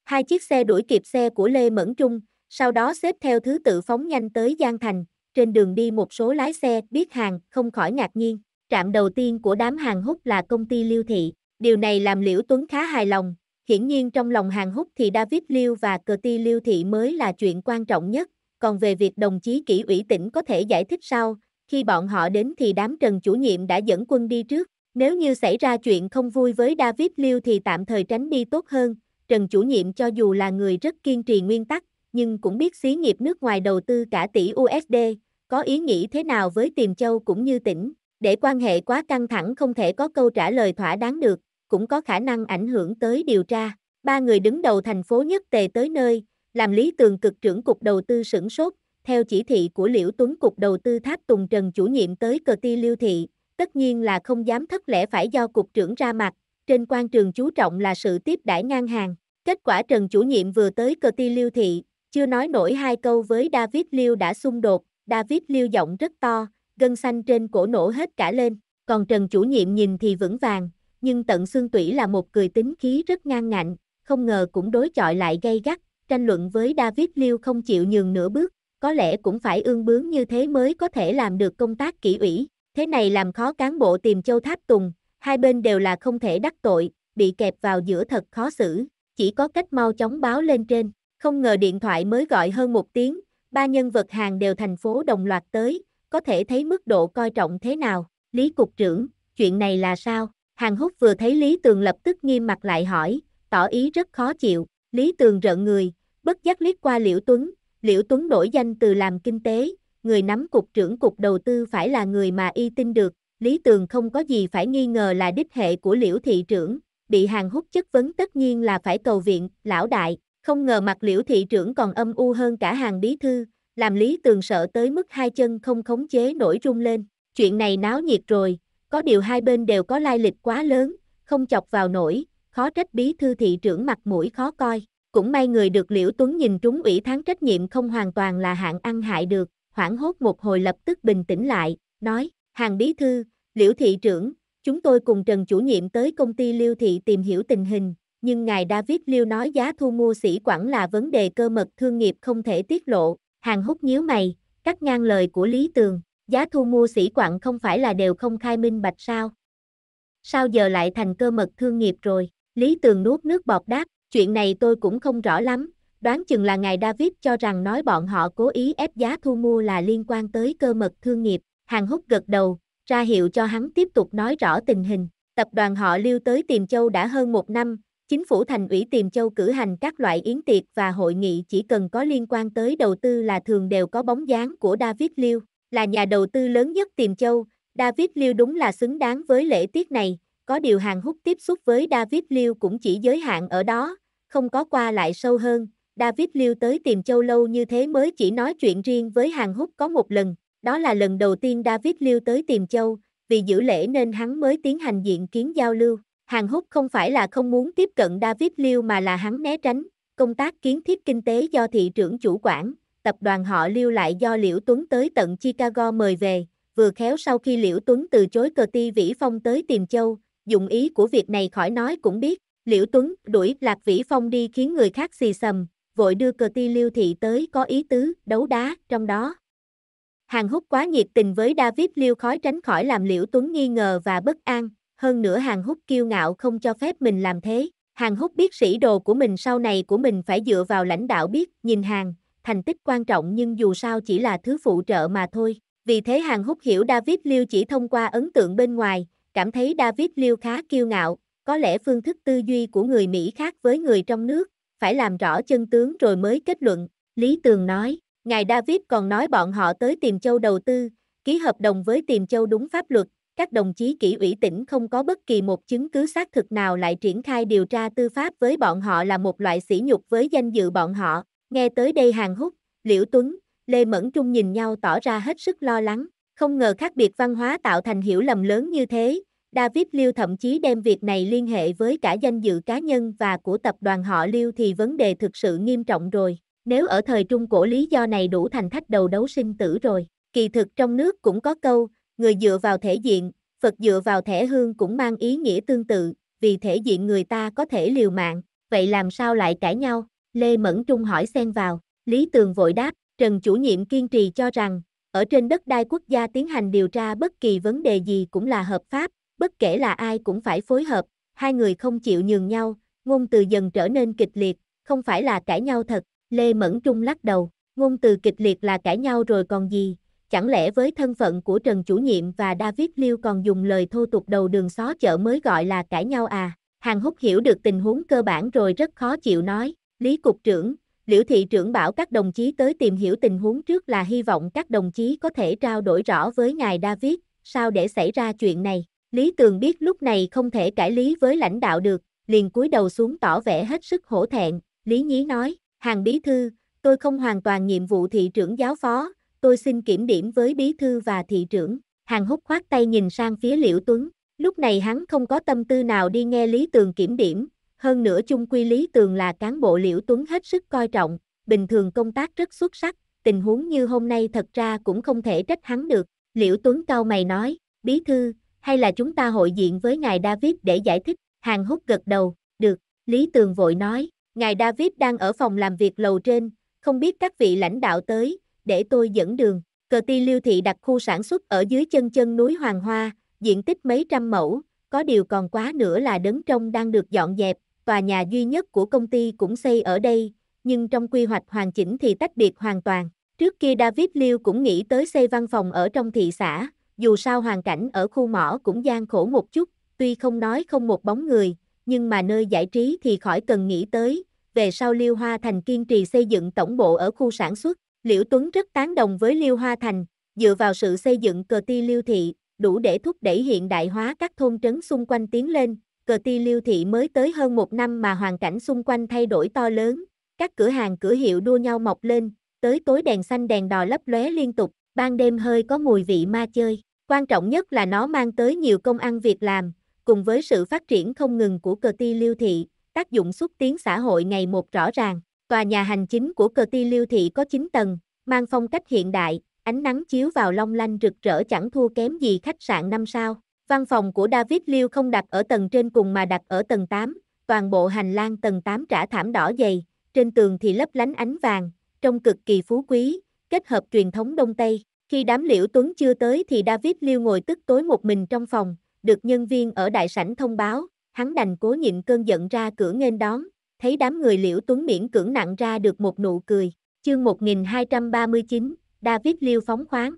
Speaker 1: Hai chiếc xe đuổi kịp xe của Lê Mẫn Trung, sau đó xếp theo thứ tự phóng nhanh tới Giang Thành, trên đường đi một số lái xe biết hàng không khỏi ngạc nhiên. Trạm đầu tiên của đám hàng hút là công ty Liêu Thị, điều này làm Liễu Tuấn khá hài lòng. Hiển nhiên trong lòng hàng hút thì David Liêu và cờ ti Liêu Thị mới là chuyện quan trọng nhất. Còn về việc đồng chí kỷ ủy tỉnh có thể giải thích sau, khi bọn họ đến thì đám trần chủ nhiệm đã dẫn quân đi trước. Nếu như xảy ra chuyện không vui với David Liêu thì tạm thời tránh đi tốt hơn. Trần chủ nhiệm cho dù là người rất kiên trì nguyên tắc, nhưng cũng biết xí nghiệp nước ngoài đầu tư cả tỷ USD, có ý nghĩ thế nào với Tiềm Châu cũng như tỉnh, để quan hệ quá căng thẳng không thể có câu trả lời thỏa đáng được, cũng có khả năng ảnh hưởng tới điều tra. Ba người đứng đầu thành phố nhất tề tới nơi, làm Lý Tường cực trưởng cục đầu tư sửng sốt, theo chỉ thị của Liễu Tuấn cục đầu tư Tháp Tùng Trần chủ nhiệm tới cờ ti lưu thị, tất nhiên là không dám thất lẽ phải do cục trưởng ra mặt, trên quan trường chú trọng là sự tiếp đãi ngang hàng. Kết quả Trần chủ nhiệm vừa tới cờ ti lưu thị, chưa nói nổi hai câu với David Liêu đã xung đột, David liêu giọng rất to, gân xanh trên cổ nổ hết cả lên, còn Trần chủ nhiệm nhìn thì vững vàng, nhưng tận xương tủy là một cười tính khí rất ngang ngạnh, không ngờ cũng đối chọi lại gay gắt, tranh luận với David liêu không chịu nhường nửa bước, có lẽ cũng phải ương bướng như thế mới có thể làm được công tác kỷ ủy, thế này làm khó cán bộ tìm châu tháp tùng, hai bên đều là không thể đắc tội, bị kẹp vào giữa thật khó xử, chỉ có cách mau chóng báo lên trên, không ngờ điện thoại mới gọi hơn một tiếng, ba nhân vật hàng đều thành phố đồng loạt tới, có thể thấy mức độ coi trọng thế nào. Lý Cục trưởng, chuyện này là sao? Hàng hút vừa thấy Lý Tường lập tức nghiêm mặt lại hỏi, tỏ ý rất khó chịu. Lý Tường rợn người, bất giác liếc qua Liễu Tuấn. Liễu Tuấn đổi danh từ làm kinh tế, người nắm cục trưởng cục đầu tư phải là người mà y tin được. Lý Tường không có gì phải nghi ngờ là đích hệ của Liễu Thị trưởng, bị Hàng hút chất vấn tất nhiên là phải cầu viện, lão đại, không ngờ mặt liễu thị trưởng còn âm u hơn cả hàng bí thư, làm Lý Tường sợ tới mức hai chân không khống chế nổi rung lên. Chuyện này náo nhiệt rồi, có điều hai bên đều có lai lịch quá lớn, không chọc vào nổi, khó trách bí thư thị trưởng mặt mũi khó coi. Cũng may người được Liễu Tuấn nhìn trúng ủy thắng trách nhiệm không hoàn toàn là hạng ăn hại được, hoảng hốt một hồi lập tức bình tĩnh lại, nói, hàng bí thư, Liễu thị trưởng, chúng tôi cùng Trần chủ nhiệm tới công ty Liêu thị tìm hiểu tình hình, nhưng ngài David Liu nói giá thu mua sĩ quản là vấn đề cơ mật thương nghiệp không thể tiết lộ. Hàng hút nhíu mày, cắt ngang lời của Lý Tường, giá thu mua sĩ quản không phải là đều không khai minh bạch sao? Sao giờ lại thành cơ mật thương nghiệp rồi? Lý Tường nuốt nước bọt đáp, chuyện này tôi cũng không rõ lắm, đoán chừng là ngài David cho rằng nói bọn họ cố ý ép giá thu mua là liên quan tới cơ mật thương nghiệp. Hàng hút gật đầu, ra hiệu cho hắn tiếp tục nói rõ tình hình. Tập đoàn họ lưu tới tìm châu đã hơn một năm, Chính phủ thành ủy Tiềm Châu cử hành các loại yến tiệc và hội nghị chỉ cần có liên quan tới đầu tư là thường đều có bóng dáng của David Liu, là nhà đầu tư lớn nhất Tiềm Châu. David Liu đúng là xứng đáng với lễ tiết này, có điều hàng hút tiếp xúc với David Liu cũng chỉ giới hạn ở đó, không có qua lại sâu hơn. David Liu tới Tiềm Châu lâu như thế mới chỉ nói chuyện riêng với hàng hút có một lần, đó là lần đầu tiên David Liu tới Tiềm Châu, vì giữ lễ nên hắn mới tiến hành diện kiến giao lưu. Hàng Húc không phải là không muốn tiếp cận David Liêu mà là hắn né tránh, công tác kiến thiết kinh tế do thị trưởng chủ quản, tập đoàn họ Lưu lại do Liễu Tuấn tới tận Chicago mời về, vừa khéo sau khi Liễu Tuấn từ chối cờ ti Vĩ Phong tới tìm châu, dụng ý của việc này khỏi nói cũng biết, Liễu Tuấn đuổi Lạc Vĩ Phong đi khiến người khác xì xầm, vội đưa cờ ti Liêu Thị tới có ý tứ, đấu đá, trong đó. Hàng hút quá nhiệt tình với David Liêu khói tránh khỏi làm Liễu Tuấn nghi ngờ và bất an hơn nữa Hàng hút kiêu ngạo không cho phép mình làm thế. Hàng hút biết sĩ đồ của mình sau này của mình phải dựa vào lãnh đạo biết, nhìn Hàng, thành tích quan trọng nhưng dù sao chỉ là thứ phụ trợ mà thôi. Vì thế Hàng hút hiểu David Liêu chỉ thông qua ấn tượng bên ngoài, cảm thấy David Liêu khá kiêu ngạo, có lẽ phương thức tư duy của người Mỹ khác với người trong nước, phải làm rõ chân tướng rồi mới kết luận. Lý Tường nói, Ngài David còn nói bọn họ tới tìm châu đầu tư, ký hợp đồng với tìm châu đúng pháp luật, các đồng chí kỷ ủy tỉnh không có bất kỳ một chứng cứ xác thực nào lại triển khai điều tra tư pháp với bọn họ là một loại sỉ nhục với danh dự bọn họ. Nghe tới đây Hàng Húc, Liễu Tuấn, Lê Mẫn Trung nhìn nhau tỏ ra hết sức lo lắng, không ngờ khác biệt văn hóa tạo thành hiểu lầm lớn như thế. David Liêu thậm chí đem việc này liên hệ với cả danh dự cá nhân và của tập đoàn họ Liêu thì vấn đề thực sự nghiêm trọng rồi. Nếu ở thời Trung Cổ lý do này đủ thành thách đầu đấu sinh tử rồi. Kỳ thực trong nước cũng có câu, người dựa vào thể diện, Phật dựa vào thể hương cũng mang ý nghĩa tương tự, vì thể diện người ta có thể liều mạng, vậy làm sao lại cãi nhau? Lê Mẫn Trung hỏi xen vào, Lý Tường vội đáp, Trần chủ nhiệm kiên trì cho rằng, ở trên đất đai quốc gia tiến hành điều tra bất kỳ vấn đề gì cũng là hợp pháp, bất kể là ai cũng phải phối hợp, hai người không chịu nhường nhau, ngôn từ dần trở nên kịch liệt, không phải là cãi nhau thật, Lê Mẫn Trung lắc đầu, ngôn từ kịch liệt là cãi nhau rồi còn gì, chẳng lẽ với thân phận của Trần chủ nhiệm và David Liêu còn dùng lời thô tục đầu đường xó chợ mới gọi là cãi nhau à? Hàng hút hiểu được tình huống cơ bản rồi rất khó chịu nói, Lý Cục trưởng, Liễu Thị trưởng bảo các đồng chí tới tìm hiểu tình huống trước là hy vọng các đồng chí có thể trao đổi rõ với ngài David, sao để xảy ra chuyện này. Lý Tường biết lúc này không thể cãi lý với lãnh đạo được, liền cúi đầu xuống tỏ vẻ hết sức hổ thẹn, Lý Nhí nói, Hàng Bí Thư, tôi không hoàn toàn nhiệm vụ thị trưởng giáo phó, tôi xin kiểm điểm với bí thư và thị trưởng. Hàng hút khoát tay nhìn sang phía Liễu Tuấn, lúc này hắn không có tâm tư nào đi nghe Lý Tường kiểm điểm, hơn nữa chung quy Lý Tường là cán bộ Liễu Tuấn hết sức coi trọng, bình thường công tác rất xuất sắc, tình huống như hôm nay thật ra cũng không thể trách hắn được. Liễu Tuấn cao mày nói, bí thư, hay là chúng ta hội diện với ngài David để giải thích, hàng hút gật đầu, được, Lý Tường vội nói, ngài David đang ở phòng làm việc lầu trên, không biết các vị lãnh đạo tới, để tôi dẫn đường. Cờ ti lưu thị đặt khu sản xuất ở dưới chân chân núi Hoàng Hoa, diện tích mấy trăm mẫu, có điều còn quá nữa là đấng trong đang được dọn dẹp, tòa nhà duy nhất của công ty cũng xây ở đây, nhưng trong quy hoạch hoàn chỉnh thì tách biệt hoàn toàn. Trước kia David Liu cũng nghĩ tới xây văn phòng ở trong thị xã, dù sao hoàn cảnh ở khu mỏ cũng gian khổ một chút, tuy không nói không một bóng người, nhưng mà nơi giải trí thì khỏi cần nghĩ tới, về sau Liêu Hoa Thành kiên trì xây dựng tổng bộ ở khu sản xuất, Liễu Tuấn rất tán đồng với Liêu Hoa Thành, dựa vào sự xây dựng cờ ti Liêu Thị, đủ để thúc đẩy hiện đại hóa các thôn trấn xung quanh tiến lên, cờ ti Liêu Thị mới tới hơn một năm mà hoàn cảnh xung quanh thay đổi to lớn, các cửa hàng cửa hiệu đua nhau mọc lên, tới tối đèn xanh đèn đỏ lấp lóe liên tục, ban đêm hơi có mùi vị ma chơi. Quan trọng nhất là nó mang tới nhiều công ăn việc làm, cùng với sự phát triển không ngừng của cờ ti Liêu Thị, tác dụng xúc tiến xã hội ngày một rõ ràng. Tòa nhà hành chính của cờ ti liêu thị có 9 tầng, mang phong cách hiện đại, ánh nắng chiếu vào long lanh rực rỡ chẳng thua kém gì khách sạn 5 sao. Văn phòng của David Liêu không đặt ở tầng trên cùng mà đặt ở tầng 8, toàn bộ hành lang tầng 8 trả thảm đỏ dày, trên tường thì lấp lánh ánh vàng, trông cực kỳ phú quý, kết hợp truyền thống Đông Tây. Khi đám liễu Tuấn chưa tới thì David Liêu ngồi tức tối một mình trong phòng, được nhân viên ở đại sảnh thông báo, hắn đành cố nhịn cơn giận ra cửa nghênh đón, thấy đám người liễu tuấn miễn cưỡng nặng ra được một nụ cười, chương 1239, David Liêu phóng khoáng.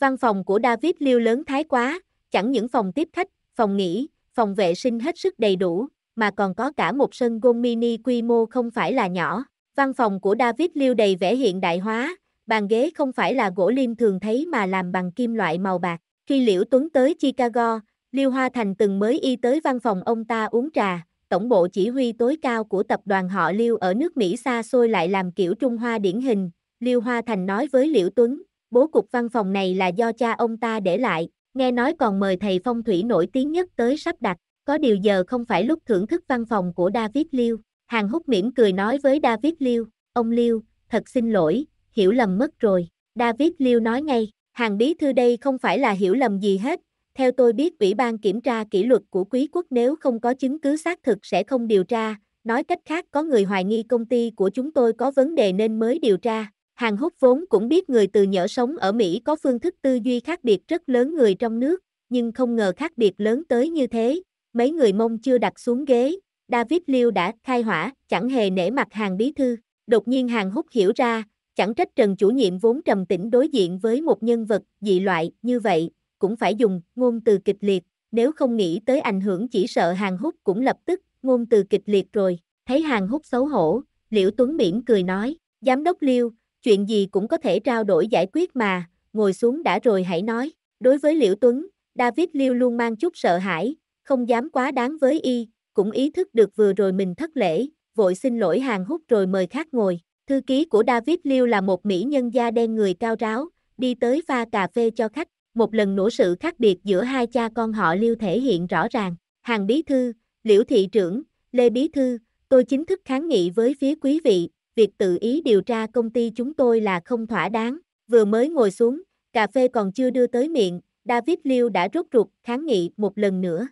Speaker 1: Văn phòng của David Liêu lớn thái quá, chẳng những phòng tiếp khách, phòng nghỉ, phòng vệ sinh hết sức đầy đủ, mà còn có cả một sân gôn mini quy mô không phải là nhỏ. Văn phòng của David Liêu đầy vẻ hiện đại hóa, bàn ghế không phải là gỗ lim thường thấy mà làm bằng kim loại màu bạc. Khi Liễu Tuấn tới Chicago, Liêu Hoa Thành từng mới y tới văn phòng ông ta uống trà, tổng bộ chỉ huy tối cao của tập đoàn họ Liêu ở nước Mỹ xa xôi lại làm kiểu Trung Hoa điển hình, Liêu Hoa Thành nói với Liễu Tuấn, bố cục văn phòng này là do cha ông ta để lại, nghe nói còn mời thầy phong thủy nổi tiếng nhất tới sắp đặt, có điều giờ không phải lúc thưởng thức văn phòng của David Liêu. Hàng Húc mỉm cười nói với David Liêu, ông Liêu, thật xin lỗi, hiểu lầm mất rồi. David Liêu nói ngay, hàng bí thư đây không phải là hiểu lầm gì hết, theo tôi biết Ủy ban kiểm tra kỷ luật của Quý Quốc nếu không có chứng cứ xác thực sẽ không điều tra, nói cách khác có người hoài nghi công ty của chúng tôi có vấn đề nên mới điều tra. Hàng hút vốn cũng biết người từ nhỏ sống ở Mỹ có phương thức tư duy khác biệt rất lớn người trong nước, nhưng không ngờ khác biệt lớn tới như thế. Mấy người mông chưa đặt xuống ghế, David Liu đã khai hỏa, chẳng hề nể mặt hàng bí thư. Đột nhiên hàng hút hiểu ra, chẳng trách Trần chủ nhiệm vốn trầm tĩnh đối diện với một nhân vật dị loại như vậy, cũng phải dùng ngôn từ kịch liệt, nếu không nghĩ tới ảnh hưởng chỉ sợ Hàng hút cũng lập tức ngôn từ kịch liệt rồi. Thấy Hàng hút xấu hổ, Liễu Tuấn Miễn cười nói, Giám đốc Liêu, chuyện gì cũng có thể trao đổi giải quyết mà, ngồi xuống đã rồi hãy nói. Đối với Liễu Tuấn, David Liêu luôn mang chút sợ hãi, không dám quá đáng với y, cũng ý thức được vừa rồi mình thất lễ, vội xin lỗi Hàng hút rồi mời khác ngồi. Thư ký của David Liêu là một mỹ nhân da đen người cao ráo, đi tới pha cà phê cho khách, một lần nữa sự khác biệt giữa hai cha con họ Liêu thể hiện rõ ràng. Hàng Bí Thư, Liễu Thị Trưởng, Lê Bí Thư, tôi chính thức kháng nghị với phía quý vị, việc tự ý điều tra công ty chúng tôi là không thỏa đáng. Vừa mới ngồi xuống, cà phê còn chưa đưa tới miệng, David Liêu đã rốt ruột kháng nghị một lần nữa.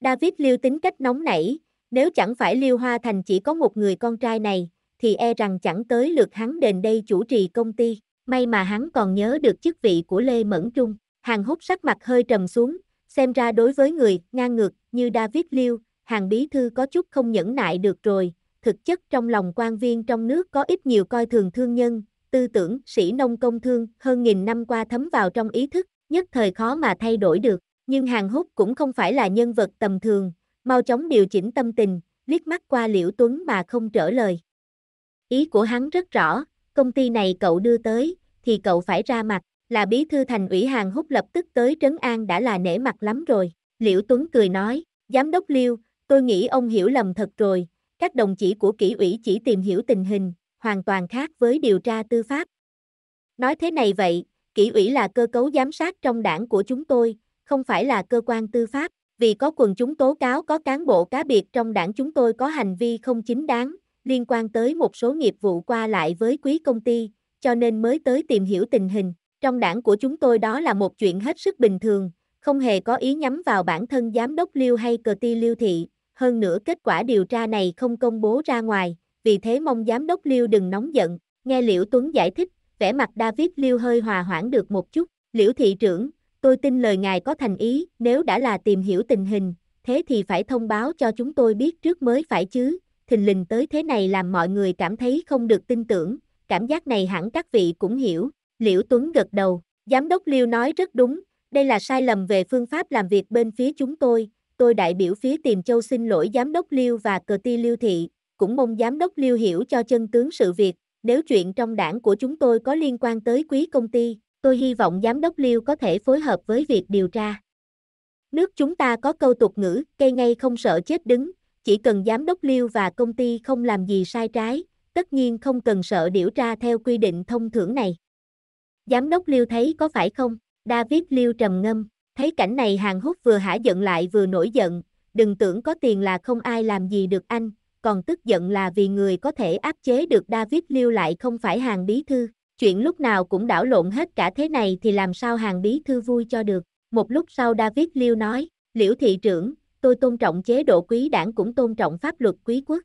Speaker 1: David Liêu tính cách nóng nảy, nếu chẳng phải Liêu Hoa Thành chỉ có một người con trai này, thì e rằng chẳng tới lượt hắn đền đây chủ trì công ty. May mà hắn còn nhớ được chức vị của Lê Mẫn Trung. Hàng hút sắc mặt hơi trầm xuống, xem ra đối với người ngang ngược như David Liêu, hàng bí thư có chút không nhẫn nại được rồi. Thực chất trong lòng quan viên trong nước có ít nhiều coi thường thương nhân, tư tưởng sĩ nông công thương hơn nghìn năm qua thấm vào trong ý thức, nhất thời khó mà thay đổi được. Nhưng hàng hút cũng không phải là nhân vật tầm thường, mau chóng điều chỉnh tâm tình, liếc mắt qua Liễu Tuấn mà không trở lời. Ý của hắn rất rõ, công ty này cậu đưa tới, thì cậu phải ra mặt, là bí thư thành ủy Hàng Húc lập tức tới Trấn An đã là nể mặt lắm rồi. Liễu Tuấn cười nói, giám đốc Liêu, tôi nghĩ ông hiểu lầm thật rồi, các đồng chí của kỷ ủy chỉ tìm hiểu tình hình, hoàn toàn khác với điều tra tư pháp. Nói thế này vậy, kỷ ủy là cơ cấu giám sát trong đảng của chúng tôi, không phải là cơ quan tư pháp, vì có quần chúng tố cáo có cán bộ cá biệt trong đảng chúng tôi có hành vi không chính đáng, liên quan tới một số nghiệp vụ qua lại với quý công ty, cho nên mới tới tìm hiểu tình hình. Trong đảng của chúng tôi đó là một chuyện hết sức bình thường, không hề có ý nhắm vào bản thân giám đốc lưu hay cờ ti lưu Thị. Hơn nữa kết quả điều tra này không công bố ra ngoài, vì thế mong giám đốc lưu đừng nóng giận. Nghe Liễu Tuấn giải thích, vẻ mặt David lưu hơi hòa hoãn được một chút. Liễu Thị trưởng, tôi tin lời ngài có thành ý, nếu đã là tìm hiểu tình hình, thế thì phải thông báo cho chúng tôi biết trước mới phải chứ, thình lình tới thế này làm mọi người cảm thấy không được tin tưởng, cảm giác này hẳn các vị cũng hiểu, Liễu Tuấn gật đầu, Giám đốc Liêu nói rất đúng, đây là sai lầm về phương pháp làm việc bên phía chúng tôi, tôi đại biểu phía Tiềm Châu xin lỗi Giám đốc Liêu và cờ ti Liêu Thị, cũng mong Giám đốc Liêu hiểu cho chân tướng sự việc, nếu chuyện trong đảng của chúng tôi có liên quan tới quý công ty, tôi hy vọng Giám đốc Liêu có thể phối hợp với việc điều tra. Nước chúng ta có câu tục ngữ, cây ngay không sợ chết đứng, chỉ cần giám đốc Liêu và công ty không làm gì sai trái, tất nhiên không cần sợ điều tra theo quy định thông thưởng này. Giám đốc Liêu thấy có phải không? David Liêu trầm ngâm, thấy cảnh này hàng hút vừa hả giận lại vừa nổi giận, đừng tưởng có tiền là không ai làm gì được anh, còn tức giận là vì người có thể áp chế được David Liêu lại không phải hàng bí thư. Chuyện lúc nào cũng đảo lộn hết cả thế này thì làm sao hàng bí thư vui cho được. Một lúc sau David Liêu nói, Liễu thị trưởng, tôi tôn trọng chế độ quý đảng cũng tôn trọng pháp luật quý quốc.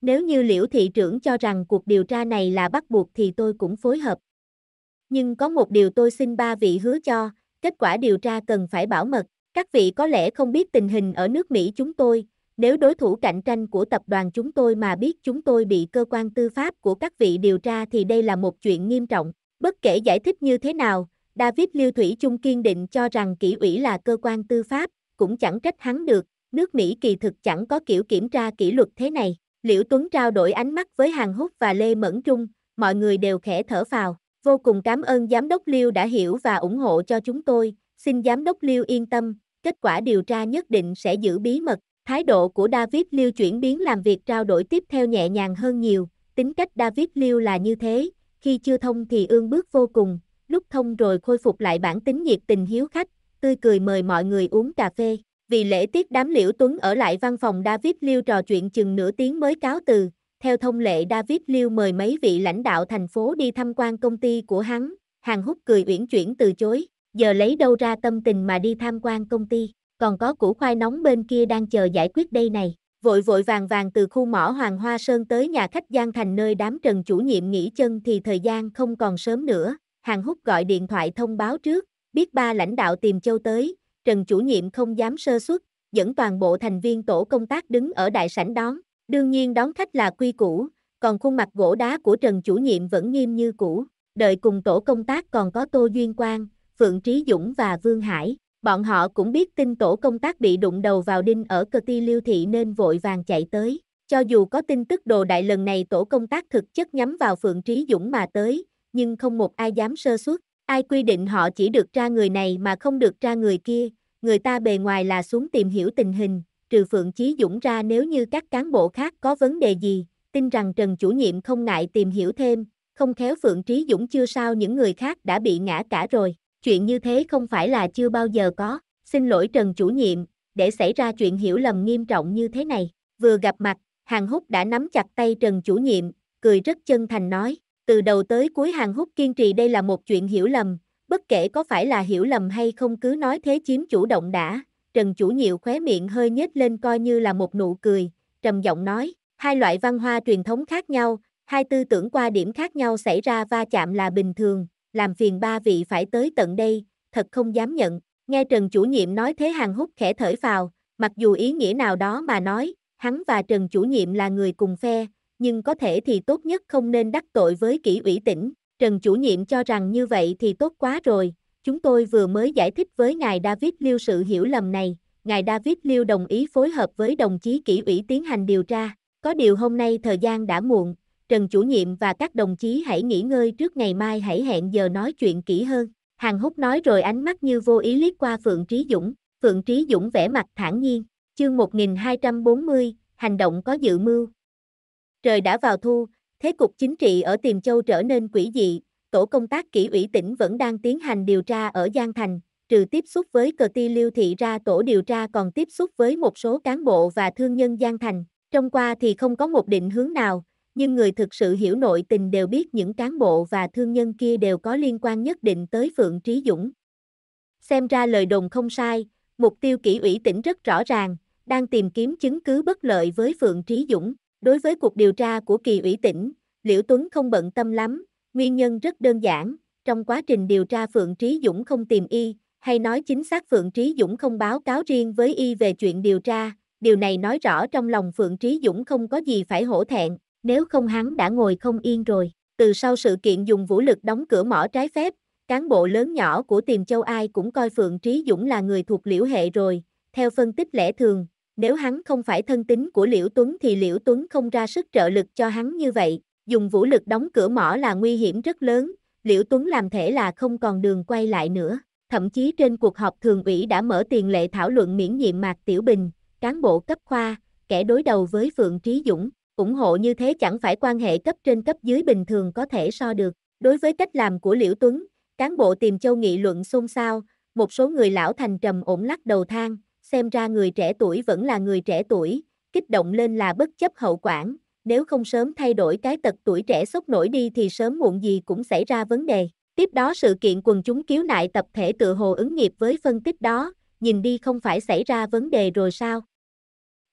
Speaker 1: Nếu như Liễu Thị trưởng cho rằng cuộc điều tra này là bắt buộc thì tôi cũng phối hợp. Nhưng có một điều tôi xin ba vị hứa cho, kết quả điều tra cần phải bảo mật. Các vị có lẽ không biết tình hình ở nước Mỹ chúng tôi, nếu đối thủ cạnh tranh của tập đoàn chúng tôi mà biết chúng tôi bị cơ quan tư pháp của các vị điều tra thì đây là một chuyện nghiêm trọng. Bất kể giải thích như thế nào, David Liêu Thủy trung kiên định cho rằng kỷ ủy là cơ quan tư pháp, cũng chẳng trách hắn được, nước Mỹ kỳ thực chẳng có kiểu kiểm tra kỷ luật thế này. Liễu Tuấn trao đổi ánh mắt với Hàng Húc và Lê Mẫn Trung, mọi người đều khẽ thở phào. Vô cùng cảm ơn Giám đốc Liêu đã hiểu và ủng hộ cho chúng tôi, xin Giám đốc Liêu yên tâm, kết quả điều tra nhất định sẽ giữ bí mật. Thái độ của David Liêu chuyển biến làm việc trao đổi tiếp theo nhẹ nhàng hơn nhiều, tính cách David Liêu là như thế, khi chưa thông thì ương bước vô cùng, lúc thông rồi khôi phục lại bản tính nhiệt tình hiếu khách, tươi cười mời mọi người uống cà phê. Vì lễ tiết đám Liễu Tuấn ở lại văn phòng David Liêu trò chuyện chừng nửa tiếng mới cáo từ. Theo thông lệ David Liêu mời mấy vị lãnh đạo thành phố đi tham quan công ty của hắn, Hàng hút cười uyển chuyển từ chối, giờ lấy đâu ra tâm tình mà đi tham quan công ty, còn có củ khoai nóng bên kia đang chờ giải quyết đây này. Vội vội vàng vàng từ khu mỏ Hoàng Hoa Sơn tới nhà khách Giang Thành nơi đám Trần chủ nhiệm nghỉ chân thì thời gian không còn sớm nữa, Hàng hút gọi điện thoại thông báo trước, biết ba lãnh đạo tìm châu tới, Trần chủ nhiệm không dám sơ suất, dẫn toàn bộ thành viên tổ công tác đứng ở đại sảnh đón, đương nhiên đón khách là quy củ, còn khuôn mặt gỗ đá của Trần chủ nhiệm vẫn nghiêm như cũ, đợi cùng tổ công tác còn có Tô Duyên Quang, Phượng Trí Dũng và Vương Hải, bọn họ cũng biết tin tổ công tác bị đụng đầu vào đinh ở cơ ti liêu thị nên vội vàng chạy tới. Cho dù có tin tức đồ đại lần này tổ công tác thực chất nhắm vào Phượng Trí Dũng mà tới, nhưng không một ai dám sơ suất, Ai quy định họ chỉ được ra người này mà không được ra người kia, người ta bề ngoài là xuống tìm hiểu tình hình, trừ Phượng Chí Dũng ra nếu như các cán bộ khác có vấn đề gì, tin rằng Trần chủ nhiệm không ngại tìm hiểu thêm, không khéo Phượng Trí Dũng chưa sao những người khác đã bị ngã cả rồi, chuyện như thế không phải là chưa bao giờ có, xin lỗi Trần chủ nhiệm, để xảy ra chuyện hiểu lầm nghiêm trọng như thế này, vừa gặp mặt, Hàng Húc đã nắm chặt tay Trần chủ nhiệm, cười rất chân thành nói, từ đầu tới cuối Hàng Húc kiên trì đây là một chuyện hiểu lầm, bất kể có phải là hiểu lầm hay không cứ nói thế chiếm chủ động đã, Trần Chủ Nhiệu khóe miệng hơi nhếch lên coi như là một nụ cười, trầm giọng nói, hai loại văn hóa truyền thống khác nhau, hai tư tưởng qua điểm khác nhau xảy ra va chạm là bình thường, làm phiền ba vị phải tới tận đây, thật không dám nhận, nghe Trần Chủ Nhiệm nói thế Hàng Húc khẽ thở vào, mặc dù ý nghĩa nào đó mà nói, hắn và Trần Chủ Nhiệm là người cùng phe, nhưng có thể thì tốt nhất không nên đắc tội với kỷ ủy tỉnh. Trần chủ nhiệm cho rằng như vậy thì tốt quá rồi. Chúng tôi vừa mới giải thích với ngài David Liêu sự hiểu lầm này. Ngài David Liêu đồng ý phối hợp với đồng chí kỷ ủy tiến hành điều tra. Có điều hôm nay thời gian đã muộn, Trần chủ nhiệm và các đồng chí hãy nghỉ ngơi trước ngày mai hãy hẹn giờ nói chuyện kỹ hơn. Hàng húc nói rồi ánh mắt như vô ý liếc qua Phượng Trí Dũng. Phượng Trí Dũng vẻ mặt thản nhiên. Chương 1240, hành động có dự mưu. Trời đã vào thu, thế cục chính trị ở Tiền Châu trở nên quỷ dị, tổ công tác kỷ ủy tỉnh vẫn đang tiến hành điều tra ở Giang Thành, trừ tiếp xúc với cờ ti lưu thị ra tổ điều tra còn tiếp xúc với một số cán bộ và thương nhân Giang Thành. Trong qua thì không có một định hướng nào, nhưng người thực sự hiểu nội tình đều biết những cán bộ và thương nhân kia đều có liên quan nhất định tới Phượng Trí Dũng. Xem ra lời đồn không sai, mục tiêu kỷ ủy tỉnh rất rõ ràng, đang tìm kiếm chứng cứ bất lợi với Phượng Trí Dũng. Đối với cuộc điều tra của kỳ ủy tỉnh, Liễu Tuấn không bận tâm lắm, nguyên nhân rất đơn giản, trong quá trình điều tra Phượng Trí Dũng không tìm y, hay nói chính xác Phượng Trí Dũng không báo cáo riêng với y về chuyện điều tra, điều này nói rõ trong lòng Phượng Trí Dũng không có gì phải hổ thẹn, nếu không hắn đã ngồi không yên rồi. Từ sau sự kiện dùng vũ lực đóng cửa mỏ trái phép, cán bộ lớn nhỏ của Tiềm Châu ai cũng coi Phượng Trí Dũng là người thuộc liễu hệ rồi, theo phân tích lẽ thường, nếu hắn không phải thân tín của Liễu Tuấn thì Liễu Tuấn không ra sức trợ lực cho hắn như vậy, dùng vũ lực đóng cửa mỏ là nguy hiểm rất lớn, Liễu Tuấn làm thể là không còn đường quay lại nữa. Thậm chí trên cuộc họp thường ủy đã mở tiền lệ thảo luận miễn nhiệm Mạc Tiểu Bình, cán bộ cấp khoa, kẻ đối đầu với Phượng Trí Dũng, ủng hộ như thế chẳng phải quan hệ cấp trên cấp dưới bình thường có thể so được. Đối với cách làm của Liễu Tuấn, cán bộ tìm châu nghị luận xôn xao, một số người lão thành trầm ổn lắc đầu thang, xem ra người trẻ tuổi vẫn là người trẻ tuổi, kích động lên là bất chấp hậu quả nếu không sớm thay đổi cái tật tuổi trẻ sốc nổi đi thì sớm muộn gì cũng xảy ra vấn đề. Tiếp đó sự kiện quần chúng khiếu nại tập thể tự hồ ứng nghiệp với phân tích đó, nhìn đi không phải xảy ra vấn đề rồi sao?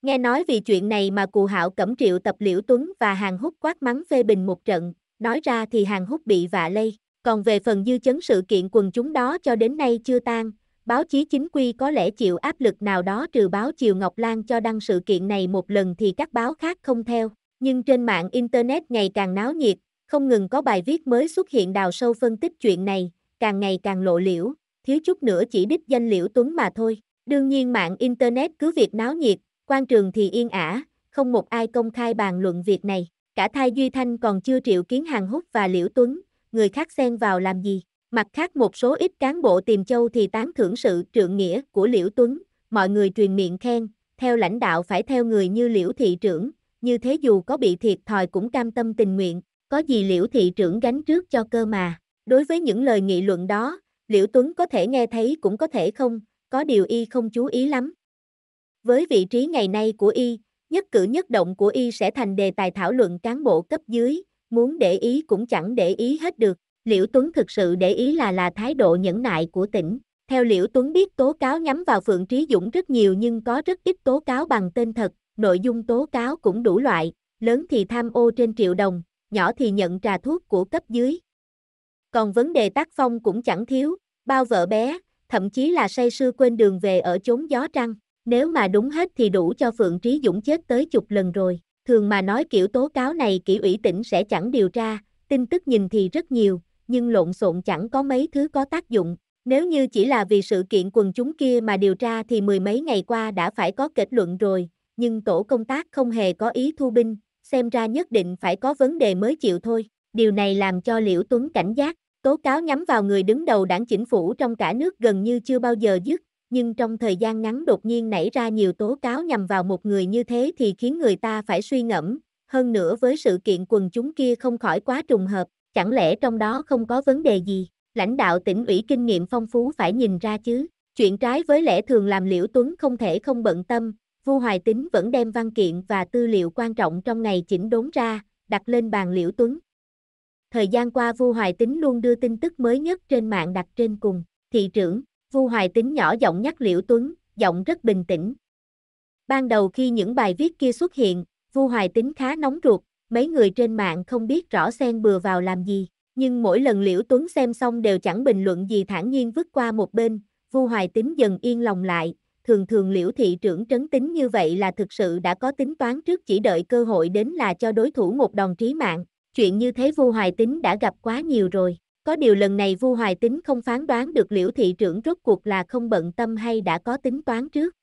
Speaker 1: Nghe nói vì chuyện này mà cụ Hạo Cẩm Triệu tập Liễu Tuấn và Hàng hút quát mắng phê bình một trận, nói ra thì Hàng hút bị vạ lây. Còn về phần dư chấn sự kiện quần chúng đó cho đến nay chưa tan, báo chí chính quy có lẽ chịu áp lực nào đó trừ báo Chiều Ngọc Lan cho đăng sự kiện này một lần thì các báo khác không theo. Nhưng trên mạng Internet ngày càng náo nhiệt, không ngừng có bài viết mới xuất hiện đào sâu phân tích chuyện này, càng ngày càng lộ liễu, thiếu chút nữa chỉ đích danh liễu Tuấn mà thôi. Đương nhiên mạng Internet cứ việc náo nhiệt, quan trường thì yên ả, không một ai công khai bàn luận việc này. Cả Thai Duy Thanh còn chưa triệu kiến hàng hút và liễu Tuấn, người khác xen vào làm gì. Mặt khác một số ít cán bộ tìm châu thì tán thưởng sự trượng nghĩa của Liễu Tuấn, mọi người truyền miệng khen, theo lãnh đạo phải theo người như Liễu Thị trưởng, như thế dù có bị thiệt thòi cũng cam tâm tình nguyện, có gì Liễu Thị trưởng gánh trước cho cơ mà. Đối với những lời nghị luận đó, Liễu Tuấn có thể nghe thấy cũng có thể không, có điều y không chú ý lắm. Với vị trí ngày nay của y, nhất cử nhất động của y sẽ thành đề tài thảo luận cán bộ cấp dưới, muốn để ý cũng chẳng để ý hết được. Liễu Tuấn thực sự để ý là là thái độ nhẫn nại của tỉnh. Theo Liễu Tuấn biết tố cáo nhắm vào Phượng Trí Dũng rất nhiều nhưng có rất ít tố cáo bằng tên thật, nội dung tố cáo cũng đủ loại, lớn thì tham ô trên triệu đồng, nhỏ thì nhận trà thuốc của cấp dưới. Còn vấn đề tác phong cũng chẳng thiếu, bao vợ bé, thậm chí là say sư quên đường về ở chốn gió trăng. Nếu mà đúng hết thì đủ cho Phượng Trí Dũng chết tới chục lần rồi. Thường mà nói kiểu tố cáo này kỹ ủy tỉnh sẽ chẳng điều tra, tin tức nhìn thì rất nhiều, nhưng lộn xộn chẳng có mấy thứ có tác dụng. Nếu như chỉ là vì sự kiện quần chúng kia mà điều tra thì mười mấy ngày qua đã phải có kết luận rồi, nhưng tổ công tác không hề có ý thu binh, xem ra nhất định phải có vấn đề mới chịu thôi. Điều này làm cho Liễu Tuấn cảnh giác, tố cáo nhắm vào người đứng đầu đảng chính phủ trong cả nước gần như chưa bao giờ dứt, nhưng trong thời gian ngắn đột nhiên nảy ra nhiều tố cáo nhằm vào một người như thế thì khiến người ta phải suy ngẫm, hơn nữa với sự kiện quần chúng kia không khỏi quá trùng hợp, chẳng lẽ trong đó không có vấn đề gì, lãnh đạo tỉnh ủy kinh nghiệm phong phú phải nhìn ra chứ, chuyện trái với lẽ thường làm Liễu Tuấn không thể không bận tâm, Vu Hoài Tính vẫn đem văn kiện và tư liệu quan trọng trong ngày chỉnh đốn ra, đặt lên bàn Liễu Tuấn. Thời gian qua Vu Hoài Tính luôn đưa tin tức mới nhất trên mạng đặt trên cùng, thị trưởng, Vu Hoài Tính nhỏ giọng nhắc Liễu Tuấn, giọng rất bình tĩnh. Ban đầu khi những bài viết kia xuất hiện, Vu Hoài Tính khá nóng ruột, mấy người trên mạng không biết rõ xen bừa vào làm gì, nhưng mỗi lần Liễu Tuấn xem xong đều chẳng bình luận gì thản nhiên vứt qua một bên, Vu Hoài Tín dần yên lòng lại, thường thường Liễu thị trưởng trấn tính như vậy là thực sự đã có tính toán trước chỉ đợi cơ hội đến là cho đối thủ một đòn trí mạng, chuyện như thế Vu Hoài Tín đã gặp quá nhiều rồi. Có điều lần này Vu Hoài Tín không phán đoán được Liễu thị trưởng rốt cuộc là không bận tâm hay đã có tính toán trước.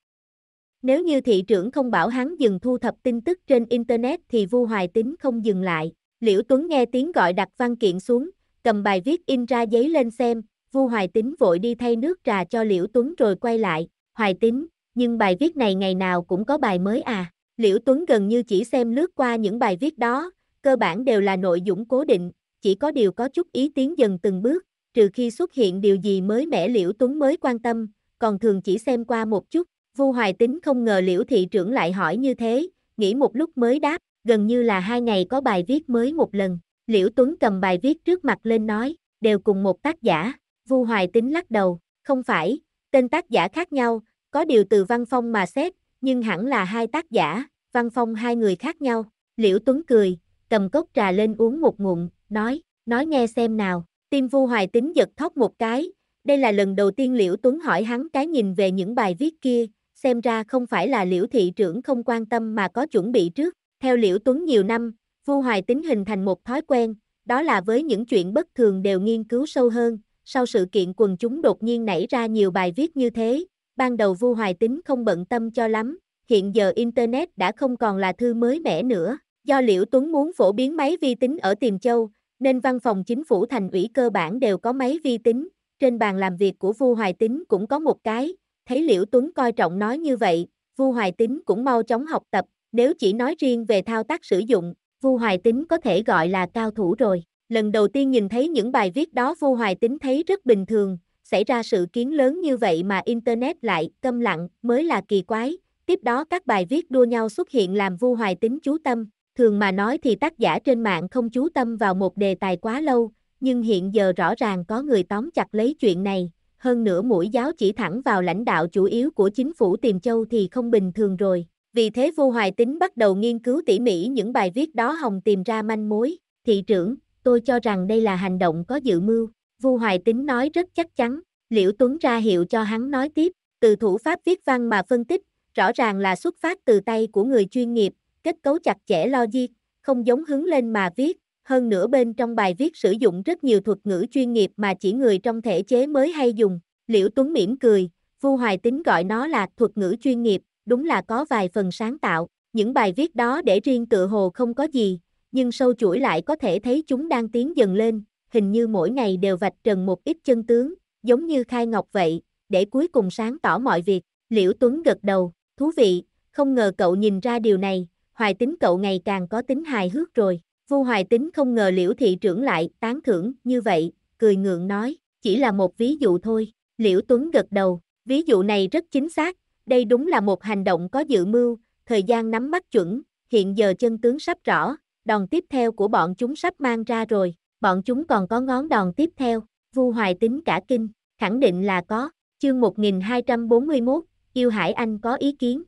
Speaker 1: Nếu như thị trưởng không bảo hắn dừng thu thập tin tức trên Internet thì Vu Hoài Tính không dừng lại. Liễu Tuấn nghe tiếng gọi đặt văn kiện xuống, cầm bài viết in ra giấy lên xem, Vu Hoài Tính vội đi thay nước trà cho Liễu Tuấn rồi quay lại. Hoài Tính, nhưng bài viết này ngày nào cũng có bài mới à. Liễu Tuấn gần như chỉ xem lướt qua những bài viết đó, cơ bản đều là nội dung cố định, chỉ có điều có chút ý tiến dần từng bước, trừ khi xuất hiện điều gì mới mẻ Liễu Tuấn mới quan tâm, còn thường chỉ xem qua một chút, Vu Hoài Tính không ngờ Liễu thị trưởng lại hỏi như thế, nghĩ một lúc mới đáp, gần như là hai ngày có bài viết mới một lần. Liễu Tuấn cầm bài viết trước mặt lên nói, đều cùng một tác giả. Vu Hoài Tính lắc đầu, không phải, tên tác giả khác nhau, có điều từ Văn Phong mà xét, nhưng hẳn là hai tác giả, Văn Phong hai người khác nhau. Liễu Tuấn cười, cầm cốc trà lên uống một ngụm, nói, nói nghe xem nào. Tim Vu Hoài Tính giật thóc một cái, đây là lần đầu tiên Liễu Tuấn hỏi hắn cái nhìn về những bài viết kia, xem ra không phải là liễu thị trưởng không quan tâm mà có chuẩn bị trước. Theo liễu Tuấn nhiều năm, Vu Hoài Tính hình thành một thói quen, đó là với những chuyện bất thường đều nghiên cứu sâu hơn. Sau sự kiện quần chúng đột nhiên nảy ra nhiều bài viết như thế, ban đầu Vu Hoài Tính không bận tâm cho lắm, hiện giờ Internet đã không còn là thư mới mẻ nữa. Do Liễu Tuấn muốn phổ biến máy vi tính ở Tiềm Châu, nên văn phòng chính phủ thành ủy cơ bản đều có máy vi tính. Trên bàn làm việc của Vu Hoài Tính cũng có một cái, Thấy Liễu Tuấn coi trọng nói như vậy, Vu Hoài Tính cũng mau chóng học tập, nếu chỉ nói riêng về thao tác sử dụng, Vu Hoài Tính có thể gọi là cao thủ rồi. Lần đầu tiên nhìn thấy những bài viết đó Vu Hoài Tính thấy rất bình thường, xảy ra sự kiến lớn như vậy mà Internet lại câm lặng mới là kỳ quái. Tiếp đó các bài viết đua nhau xuất hiện làm Vu Hoài Tính chú tâm. Thường mà nói thì tác giả trên mạng không chú tâm vào một đề tài quá lâu, nhưng hiện giờ rõ ràng có người tóm chặt lấy chuyện này, hơn nữa mũi giáo chỉ thẳng vào lãnh đạo chủ yếu của chính phủ Tiềm Châu thì không bình thường rồi. Vì thế vô hoài tính bắt đầu nghiên cứu tỉ mỉ những bài viết đó Hồng tìm ra manh mối. Thị trưởng, tôi cho rằng đây là hành động có dự mưu. Vu Hoài Tính nói rất chắc chắn, Liễu Tuấn ra hiệu cho hắn nói tiếp, từ thủ pháp viết văn mà phân tích, rõ ràng là xuất phát từ tay của người chuyên nghiệp, kết cấu chặt chẽ logic, không giống hứng lên mà viết, hơn nữa bên trong bài viết sử dụng rất nhiều thuật ngữ chuyên nghiệp mà chỉ người trong thể chế mới hay dùng. Liễu Tuấn mỉm cười, Vu Hoài Tính gọi nó là thuật ngữ chuyên nghiệp, đúng là có vài phần sáng tạo. Những bài viết đó để riêng tự hồ không có gì, nhưng sâu chuỗi lại có thể thấy chúng đang tiến dần lên, hình như mỗi ngày đều vạch trần một ít chân tướng, giống như khai ngọc vậy, để cuối cùng sáng tỏ mọi việc. Liễu Tuấn gật đầu, thú vị, không ngờ cậu nhìn ra điều này, hoài tính cậu ngày càng có tính hài hước rồi. Vu Hoài Tính không ngờ Liễu Thị trưởng lại tán thưởng như vậy, cười ngượng nói, chỉ là một ví dụ thôi. Liễu Tuấn gật đầu, ví dụ này rất chính xác, đây đúng là một hành động có dự mưu, thời gian nắm bắt chuẩn, hiện giờ chân tướng sắp rõ, đòn tiếp theo của bọn chúng sắp mang ra rồi, bọn chúng còn có ngón đòn tiếp theo, Vu Hoài Tính cả kinh, khẳng định là có, chương 1241, Yêu Hải Anh có ý kiến.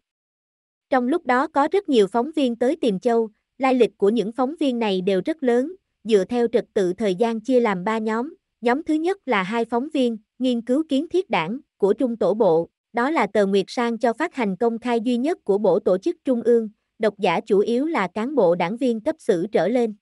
Speaker 1: Trong lúc đó có rất nhiều phóng viên tới tìm Châu, Lai lịch của những phóng viên này đều rất lớn, dựa theo trật tự thời gian chia làm 3 nhóm. Nhóm thứ nhất là hai phóng viên, nghiên cứu kiến thiết đảng, của Trung Tổ Bộ, đó là tờ Nguyệt Sang cho phát hành công khai duy nhất của Bộ Tổ chức Trung ương, độc giả chủ yếu là cán bộ đảng viên cấp xử trở lên.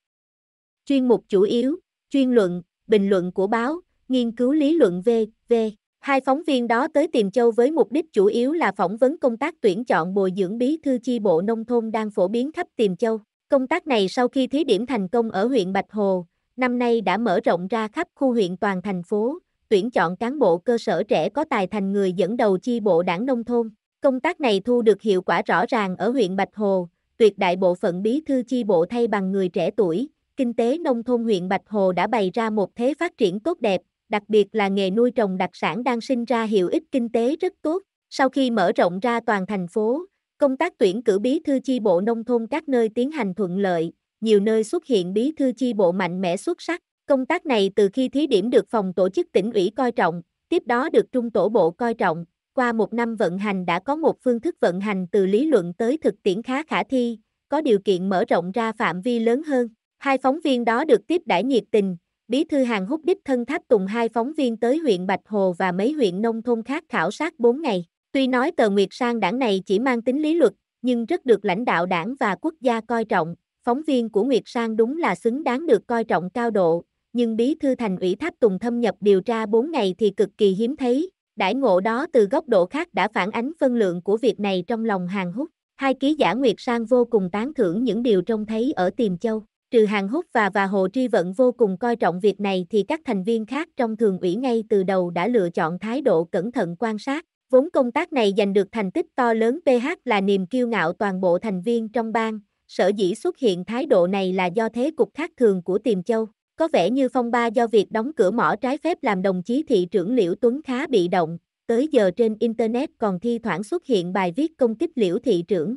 Speaker 1: Chuyên mục chủ yếu, chuyên luận, bình luận của báo, nghiên cứu lý luận v.v. Hai phóng viên đó tới Tiền Châu với mục đích chủ yếu là phỏng vấn công tác tuyển chọn bồi dưỡng bí thư chi bộ nông thôn đang phổ biến khắp Tiền Châu. Công tác này sau khi thí điểm thành công ở huyện Bạch Hồ, năm nay đã mở rộng ra khắp khu huyện toàn thành phố, tuyển chọn cán bộ cơ sở trẻ có tài thành người dẫn đầu chi bộ đảng nông thôn. Công tác này thu được hiệu quả rõ ràng ở huyện Bạch Hồ, tuyệt đại bộ phận bí thư chi bộ thay bằng người trẻ tuổi. Kinh tế nông thôn huyện Bạch Hồ đã bày ra một thế phát triển tốt đẹp, đặc biệt là nghề nuôi trồng đặc sản đang sinh ra hiệu ích kinh tế rất tốt. Sau khi mở rộng ra toàn thành phố, Công tác tuyển cử bí thư chi bộ nông thôn các nơi tiến hành thuận lợi, nhiều nơi xuất hiện bí thư chi bộ mạnh mẽ xuất sắc. Công tác này từ khi thí điểm được phòng tổ chức tỉnh ủy coi trọng, tiếp đó được trung tổ bộ coi trọng, qua một năm vận hành đã có một phương thức vận hành từ lý luận tới thực tiễn khá khả thi, có điều kiện mở rộng ra phạm vi lớn hơn. Hai phóng viên đó được tiếp đãi nhiệt tình, Bí thư hàng hút đích thân tháp tùng hai phóng viên tới huyện Bạch Hồ và mấy huyện nông thôn khác khảo sát 4 ngày. Tuy nói tờ Nguyệt Sang đảng này chỉ mang tính lý luật, nhưng rất được lãnh đạo đảng và quốc gia coi trọng, phóng viên của Nguyệt Sang đúng là xứng đáng được coi trọng cao độ, nhưng bí thư thành ủy Tháp Tùng thâm nhập điều tra 4 ngày thì cực kỳ hiếm thấy, đãi ngộ đó từ góc độ khác đã phản ánh phân lượng của việc này trong lòng Hàng Hút. Hai ký giả Nguyệt Sang vô cùng tán thưởng những điều trông thấy ở Tiềm Châu. Trừ Hàng Húc và và Hồ Tri Vận vô cùng coi trọng việc này thì các thành viên khác trong thường ủy ngay từ đầu đã lựa chọn thái độ cẩn thận quan sát, Vốn công tác này giành được thành tích to lớn PH là niềm kiêu ngạo toàn bộ thành viên trong ban, sở dĩ xuất hiện thái độ này là do thế cục khác thường của Tiềm Châu. Có vẻ như phong ba do việc đóng cửa mỏ trái phép làm đồng chí thị trưởng Liễu Tuấn khá bị động, tới giờ trên Internet còn thi thoảng xuất hiện bài viết công kích Liễu thị trưởng.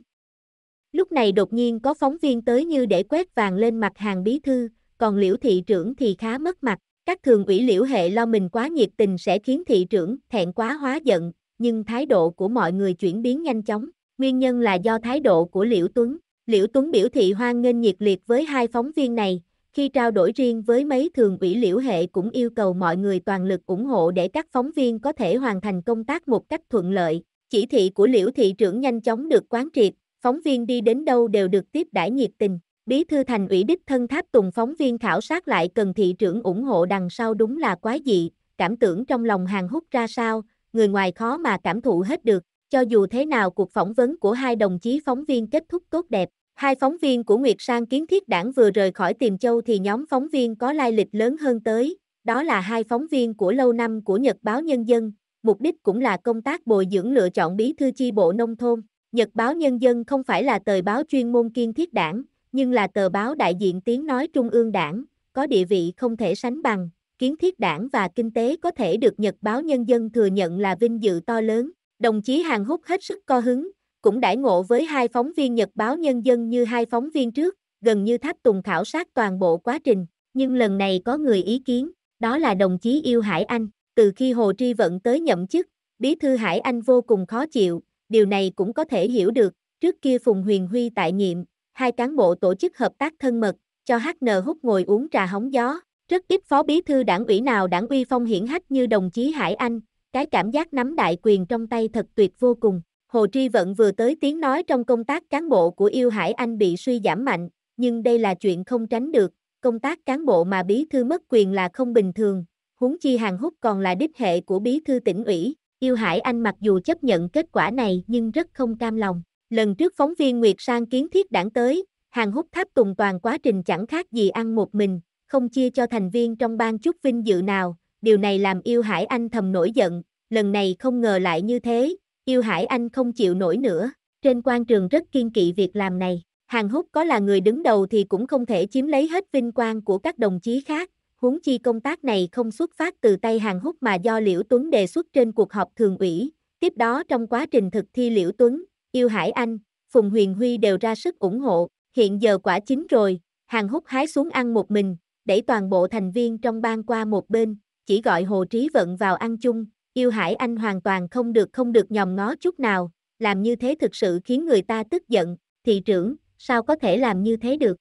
Speaker 1: Lúc này đột nhiên có phóng viên tới như để quét vàng lên mặt hàng bí thư, còn Liễu thị trưởng thì khá mất mặt. Các thường ủy liễu hệ lo mình quá nhiệt tình sẽ khiến thị trưởng thẹn quá hóa giận, nhưng thái độ của mọi người chuyển biến nhanh chóng. Nguyên nhân là do thái độ của Liễu Tuấn. Liễu Tuấn biểu thị hoan nghênh nhiệt liệt với hai phóng viên này, khi trao đổi riêng với mấy thường ủy Liễu Hệ cũng yêu cầu mọi người toàn lực ủng hộ để các phóng viên có thể hoàn thành công tác một cách thuận lợi. Chỉ thị của Liễu thị trưởng nhanh chóng được quán triệt, phóng viên đi đến đâu đều được tiếp đãi nhiệt tình. Bí thư thành ủy đích thân tháp tùng phóng viên khảo sát lại cần thị trưởng ủng hộ đằng sau đúng là quá dị, cảm tưởng trong lòng hàng hút ra sao, người ngoài khó mà cảm thụ hết được. Cho dù thế nào cuộc phỏng vấn của hai đồng chí phóng viên kết thúc tốt đẹp, hai phóng viên của Nguyệt Sang Kiến Thiết Đảng vừa rời khỏi Tiềm Châu thì nhóm phóng viên có lai lịch lớn hơn tới, đó là hai phóng viên của lâu năm của Nhật báo Nhân dân, mục đích cũng là công tác bồi dưỡng lựa chọn bí thư chi bộ nông thôn. Nhật báo Nhân dân không phải là tờ báo chuyên môn kiên thiết đảng, nhưng là tờ báo đại diện tiếng nói trung ương đảng, có địa vị không thể sánh bằng, kiến thiết đảng và kinh tế có thể được Nhật báo Nhân dân thừa nhận là vinh dự to lớn. Đồng chí Hàn Húc hết sức co hứng, cũng đãi ngộ với hai phóng viên Nhật báo Nhân dân như hai phóng viên trước, gần như tháp tùng khảo sát toàn bộ quá trình. Nhưng lần này có người ý kiến, đó là đồng chí Yêu Hải Anh. Từ khi Hồ Tri Vận tới nhậm chức, bí thư Hải Anh vô cùng khó chịu, điều này cũng có thể hiểu được. Trước kia Phùng Huyền Huy tại nhiệm, hai cán bộ tổ chức hợp tác thân mật, cho HN hút ngồi uống trà hóng gió, rất ít phó bí thư đảng ủy nào đảng uy phong hiển hách như đồng chí Hải Anh, cái cảm giác nắm đại quyền trong tay thật tuyệt vô cùng. Hồ Tri Vận vừa tới tiếng nói trong công tác cán bộ của yêu Hải Anh bị suy giảm mạnh, nhưng đây là chuyện không tránh được, công tác cán bộ mà bí thư mất quyền là không bình thường, huống chi hàng hút còn là đích hệ của bí thư tỉnh ủy. Yêu Hải Anh mặc dù chấp nhận kết quả này nhưng rất không cam lòng. Lần trước phóng viên Nguyệt Sang kiến thiết đảng tới, hàng hút tháp tùng toàn quá trình chẳng khác gì ăn một mình, không chia cho thành viên trong ban chút vinh dự nào, điều này làm yêu hải anh thầm nổi giận, lần này không ngờ lại như thế, yêu hải anh không chịu nổi nữa, trên quan trường rất kiên kỵ việc làm này. Hàng Húc có là người đứng đầu thì cũng không thể chiếm lấy hết vinh quang của các đồng chí khác, huống chi công tác này không xuất phát từ tay Hàng Húc mà do Liễu Tuấn đề xuất trên cuộc họp thường ủy. Tiếp đó trong quá trình thực thi Liễu Tuấn, Yêu Hải Anh, Phùng Huyền Huy đều ra sức ủng hộ, hiện giờ quả chính rồi, Hàng Húc hái xuống ăn một mình, đẩy toàn bộ thành viên trong ban qua một bên, chỉ gọi Hồ Trí Vận vào ăn chung, yêu hải anh hoàn toàn không được không được nhòm ngó chút nào, làm như thế thực sự khiến người ta tức giận, thị trưởng, sao có thể làm như thế được?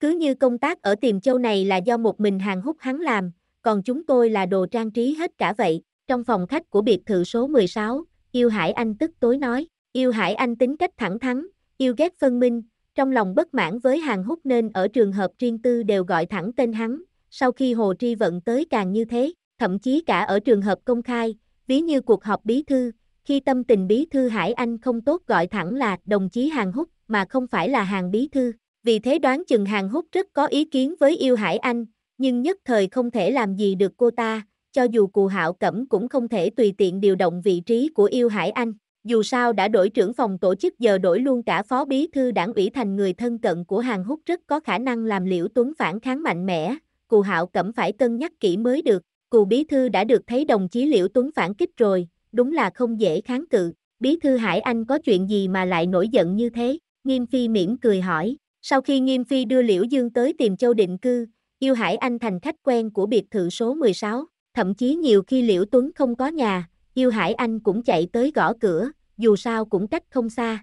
Speaker 1: Cứ như công tác ở Tiềm Châu này là do một mình hàng hút hắn làm, còn chúng tôi là đồ trang trí hết cả vậy, trong phòng khách của biệt thự số 16, Yêu Hải Anh tức tối nói, Yêu Hải Anh tính cách thẳng thắn, yêu ghét phân minh, trong lòng bất mãn với hàng hút nên ở trường hợp riêng tư đều gọi thẳng tên hắn, sau khi Hồ Tri vận tới càng như thế, thậm chí cả ở trường hợp công khai, ví như cuộc họp bí thư, khi tâm tình bí thư Hải Anh không tốt gọi thẳng là đồng chí hàng hút mà không phải là hàng bí thư. Vì thế đoán chừng hàng hút rất có ý kiến với yêu Hải Anh, nhưng nhất thời không thể làm gì được cô ta, cho dù cụ hạo cẩm cũng không thể tùy tiện điều động vị trí của yêu Hải Anh dù sao đã đổi trưởng phòng tổ chức giờ đổi luôn cả phó bí thư đảng ủy thành người thân cận của Hàng hút rất có khả năng làm Liễu Tuấn phản kháng mạnh mẽ, Cù Hạo Cẩm phải cân nhắc kỹ mới được, Cù bí thư đã được thấy đồng chí Liễu Tuấn phản kích rồi, đúng là không dễ kháng cự, bí thư Hải Anh có chuyện gì mà lại nổi giận như thế, Nghiêm Phi mỉm cười hỏi, sau khi Nghiêm Phi đưa Liễu Dương tới tìm Châu Định Cư, yêu Hải Anh thành khách quen của biệt thự số 16, thậm chí nhiều khi Liễu Tuấn không có nhà, Yêu Hải Anh cũng chạy tới gõ cửa, dù sao cũng cách không xa.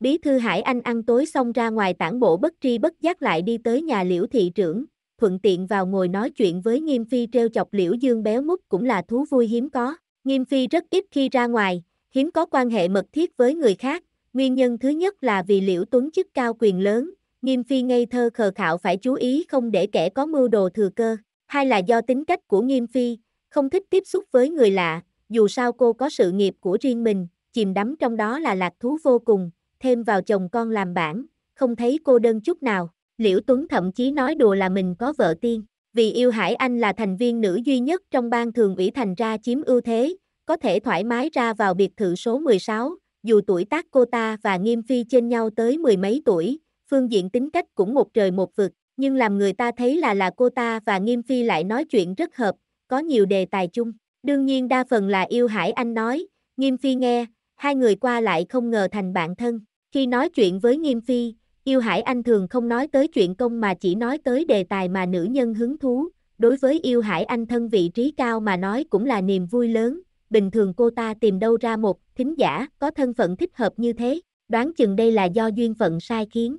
Speaker 1: Bí thư Hải Anh ăn tối xong ra ngoài tản bộ bất tri bất giác lại đi tới nhà liễu thị trưởng, thuận tiện vào ngồi nói chuyện với Nghiêm Phi treo chọc liễu dương béo mút cũng là thú vui hiếm có. Nghiêm Phi rất ít khi ra ngoài, hiếm có quan hệ mật thiết với người khác. Nguyên nhân thứ nhất là vì liễu tuấn chức cao quyền lớn, Nghiêm Phi ngây thơ khờ khạo phải chú ý không để kẻ có mưu đồ thừa cơ. Hai là do tính cách của Nghiêm Phi, không thích tiếp xúc với người lạ, dù sao cô có sự nghiệp của riêng mình, chìm đắm trong đó là lạc thú vô cùng, thêm vào chồng con làm bản, không thấy cô đơn chút nào. Liễu Tuấn thậm chí nói đùa là mình có vợ tiên, vì yêu Hải Anh là thành viên nữ duy nhất trong ban thường ủy thành ra chiếm ưu thế, có thể thoải mái ra vào biệt thự số 16, dù tuổi tác cô ta và Nghiêm Phi trên nhau tới mười mấy tuổi, phương diện tính cách cũng một trời một vực, nhưng làm người ta thấy là là cô ta và Nghiêm Phi lại nói chuyện rất hợp, có nhiều đề tài chung. Đương nhiên đa phần là yêu Hải Anh nói, Nghiêm Phi nghe, hai người qua lại không ngờ thành bạn thân. Khi nói chuyện với Nghiêm Phi, yêu Hải Anh thường không nói tới chuyện công mà chỉ nói tới đề tài mà nữ nhân hứng thú. Đối với yêu Hải Anh thân vị trí cao mà nói cũng là niềm vui lớn, bình thường cô ta tìm đâu ra một thính giả có thân phận thích hợp như thế, đoán chừng đây là do duyên phận sai khiến.